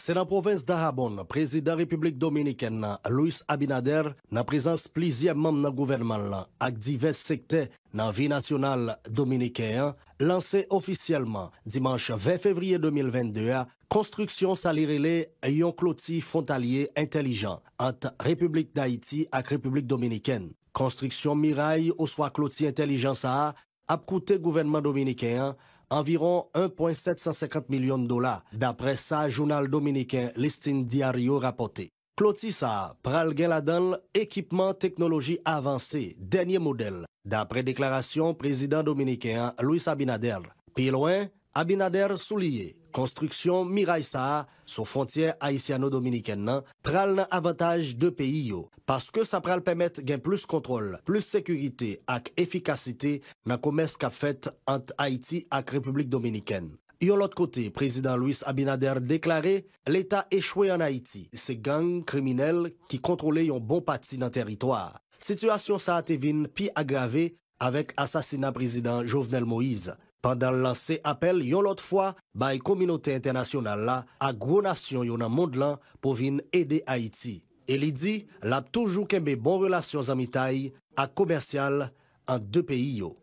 Se nan Provence d'Ahabon, Prezident Republik Dominikèn nan Louis Abinader nan prezans pliziemman nan gouvernman lan ak divers sekte nan vi nasyonal Dominikèn lanse ofisyelman dimanche 20 fevriye 2022 Konstruksyon Salirele yon kloti frontalye intelijan at Republik Daïti ak Republik Dominikèn. Construction miraille ou soit intelligence Intelligence a a coûté gouvernement dominicain environ 1.750 millions de dollars, d'après sa journal dominicain Listin Diario rapporté. Clotis A, pral la technologie avancée, dernier modèle, d'après déclaration président dominicain Luis Abinader. Puis loin, Abinader souligné. Konstruksyon Miray Saha, sou frontyen Haitiano-Dominiken nan, pral nan avantaj de peyi yo. Paske sa pral pemet gen plus kontrol, plus sekurite ak efikasite nan komes ka fet ant Haiti ak Republik Dominiken. Yon lot kote, Prezident Luis Abinader deklare, l'Etat echwe an Haiti. Se gang kriminel ki kontrole yon bon pati nan teritoar. Sityasyon sa ate vin pi agrave avèk asasina Prezident Jovenel Moïse. Pendan lanse apel, yon lot fwa, ba yi kominote internasyonal la a gwo nasyon yon an mond lan pou vin ede Haiti. E li di, la toujou kembe bon relasyon zanmi tay a komersyal an de peyi yo.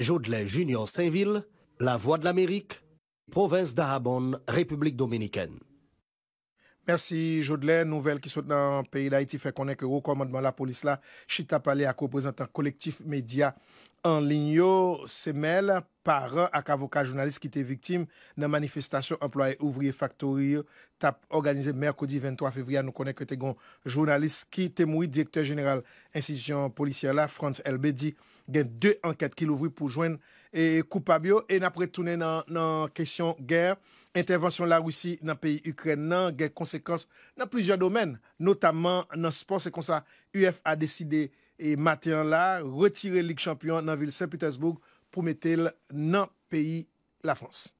Jodle Junior, Saint-Ville, La Voix de l'Amérique, Provence d'Arabonne, Republik Dominikène. Mersi Jodle, nouvel ki sot nan peyi d'Haïti fè konèk yo komandman la polis la, Chita Palé a ko prezentan kolektif Mediak. An linyo se mel par ak avokat jounalist ki te viktim nan manifestasyon employe ouvriye faktoriyo tap organize merkodi 23 fevriya. Nou konen ke te gon jounalist ki te moui direktor jeneral institisyon polisiyer la, Franz Elbedi, gen de anket ki louvri pou jwen e koupabyo. E napre tounen nan kesyon ger, intervensyon la roussi nan peyi Ukren nan gen konsekans nan plizye domen, notaman nan sport se konsa UF a deside yon. E maten la, retire Ligue Champion nan Ville Saint-Pétersbourg pou metel nan Pays la France.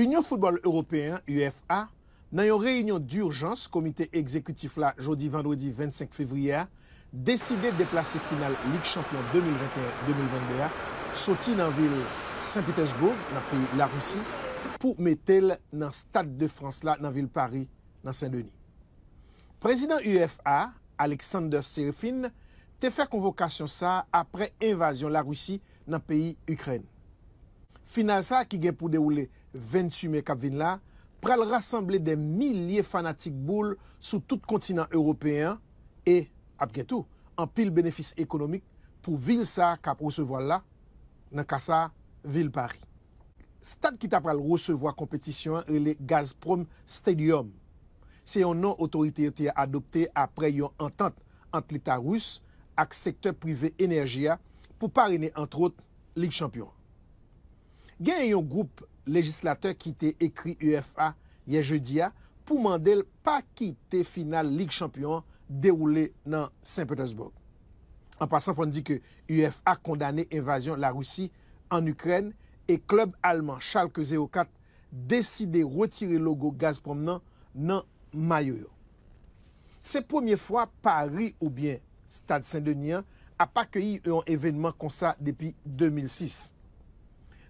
Union Football Européen, UFA, nan yon réunion d'urgence, komite exekutif la jodi vendredi 25 fevriyè, deside de plase final Ligue Champion 2021-2022, soti nan Ville Saint-Pétersbourg, nan Pays la Russie, pou metel nan Stade de France la, nan Ville Paris, nan Saint-Denis. Prezident UFA, Alexander Serifin, te fèr konvokasyon sa apre evasyon la Roussi nan peyi Ukren. Finansa ki gen pou de oule 28 me kap vin la, pral rassemble de milie fanatik boule sou tout kontinant Européen e, ap gen tou, an pil benefis ekonomik pou vin sa kap rousevo la nan kasa vil Paris. Stat ki tap pral rousevo a kompetisyon e le Gazprom Stadium. se yon nan otorite yote ya adopte apre yon entante ant leta rous ak sekte privé enerji ya pou parine ant rot Ligue Champion. Gen yon group legislateur ki te ekri UFA ye jeudi ya pou mandel pa ki te final Ligue Champion deroule nan Saint-Petersbourg. An pasan foun di ke UFA kondane evasyon la Roussi an Ukren e klub alman Chalk 04 deside retire logo Gazpromenant nan Ukren. Se poumyè fwa, Paris ou bien Stade Saint-Denis a pakeyi yon evenman konsa depi 2006.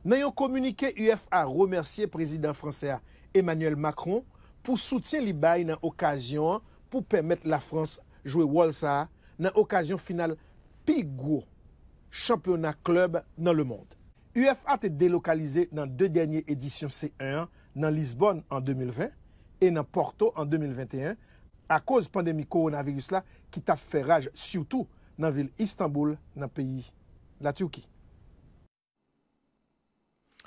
Nayon komunike UFA remersye prezidant franse a Emmanuel Macron pou soutyen li bay nan okasyon pou pemet la Frans jwe Wolsa nan okasyon final pi gwo championna klub nan le monde. UFA te delokalize nan de denye edisyon C1 nan Lisbon en 2020. nan Porto an 2021 a koz pandemi koronavirus la ki taf fe raje syoutou nan vil Istanbul, nan peyi la Turki.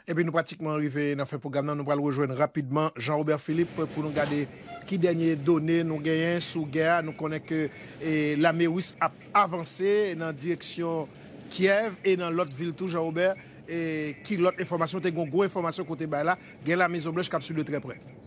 Ebe eh nou pratikman arrive nan fe program nan, nou pral rejoen rapidman Jean-Robert Philippe pou nou gade ki denye done nou genyen sou gare nou konen ke eh, la mewis ap avanse nan direksyon Kiev e nan lot vil tou Jean-Robert, ki eh, lot informasyon te goun goun informasyon kote bay la gen la mewis oblej kapsul de tre prek.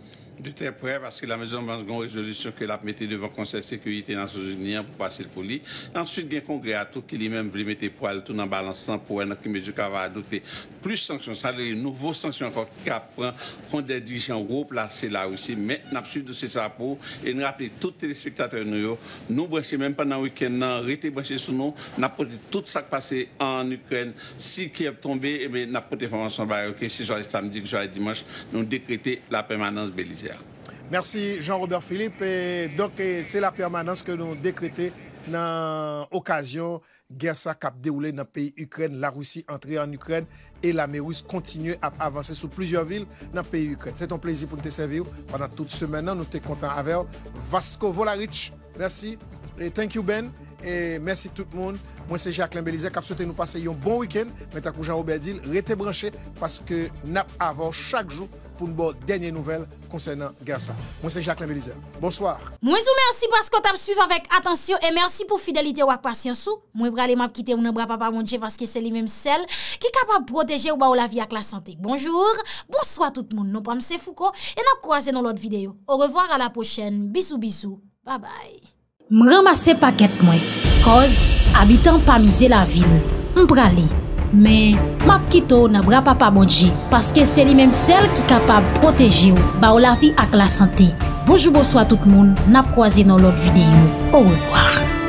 très près, parce que la Maison Blanche a une résolution qu'elle a mis devant le Conseil de sécurité des Nations Unies hein, pour passer le poli. Ensuite, il y a un congrès à tout qui lui-même voulait mettre poil tout en balançant pour une mesure qui va adopter. Plus de sanctions, ça les nouveaux sanctions encore apprend prend contre des dirigeants replacés là aussi. Mais a avons de ces pour et nous rappeler tous les téléspectateurs nous, nous même pendant le week-end, été sur nous, nous avons tout ça qui passé en Ukraine. Si Kiev tombé, eh bien, nous avons porté information, Si ce soit samedi, que dimanche, nous décréter la permanence belisée. Merci Jean-Robert Philippe. donc, c'est la permanence que nous décrétons dans l'occasion de la guerre qui a déroulé dans le pays Ukraine, la Russie entrée en Ukraine et la russe continue à avancer sur plusieurs villes dans le pays Ukraine. C'est un plaisir pour nous te servir pendant toute semaine. Nous sommes contents avec Vasco Volarich. Merci. Et thank you Ben. Et merci tout le monde. Moi c'est jacques Belize qui souhaite nous passer un bon week-end. Maintenant que Jean-Robert dit, restez branchés parce que nous avons chaque jour moun bo denye nouvel konsenen gen sa. Mwen se Jacques Lamelizer. Bonsoir. Mwen sou mersi paskot ap suiv avèk. Atensyon e mersi pou fidelite wak pasyansou. Mwen brale map kite ou nan bra papa moun je vaskese li menm sel ki kapap proteje ou ba ou la vi ak la sante. Bonjour, bonsoir tout moun. Non pa mse fouko e nan kouaze nan lot videyo. Ou revoar a la pochene. Bisou bisou. Ba bay. M ramase paket mwen. Koz, abitan pa mize la vil. M brale. Men, map kito nabrapa pa modji, paske se li menm sel ki kapab proteji ou, ba ou la fi ak la sante. Bojoubo swa tout moun, nap kwa zi nan lot videyo. Ou revoar.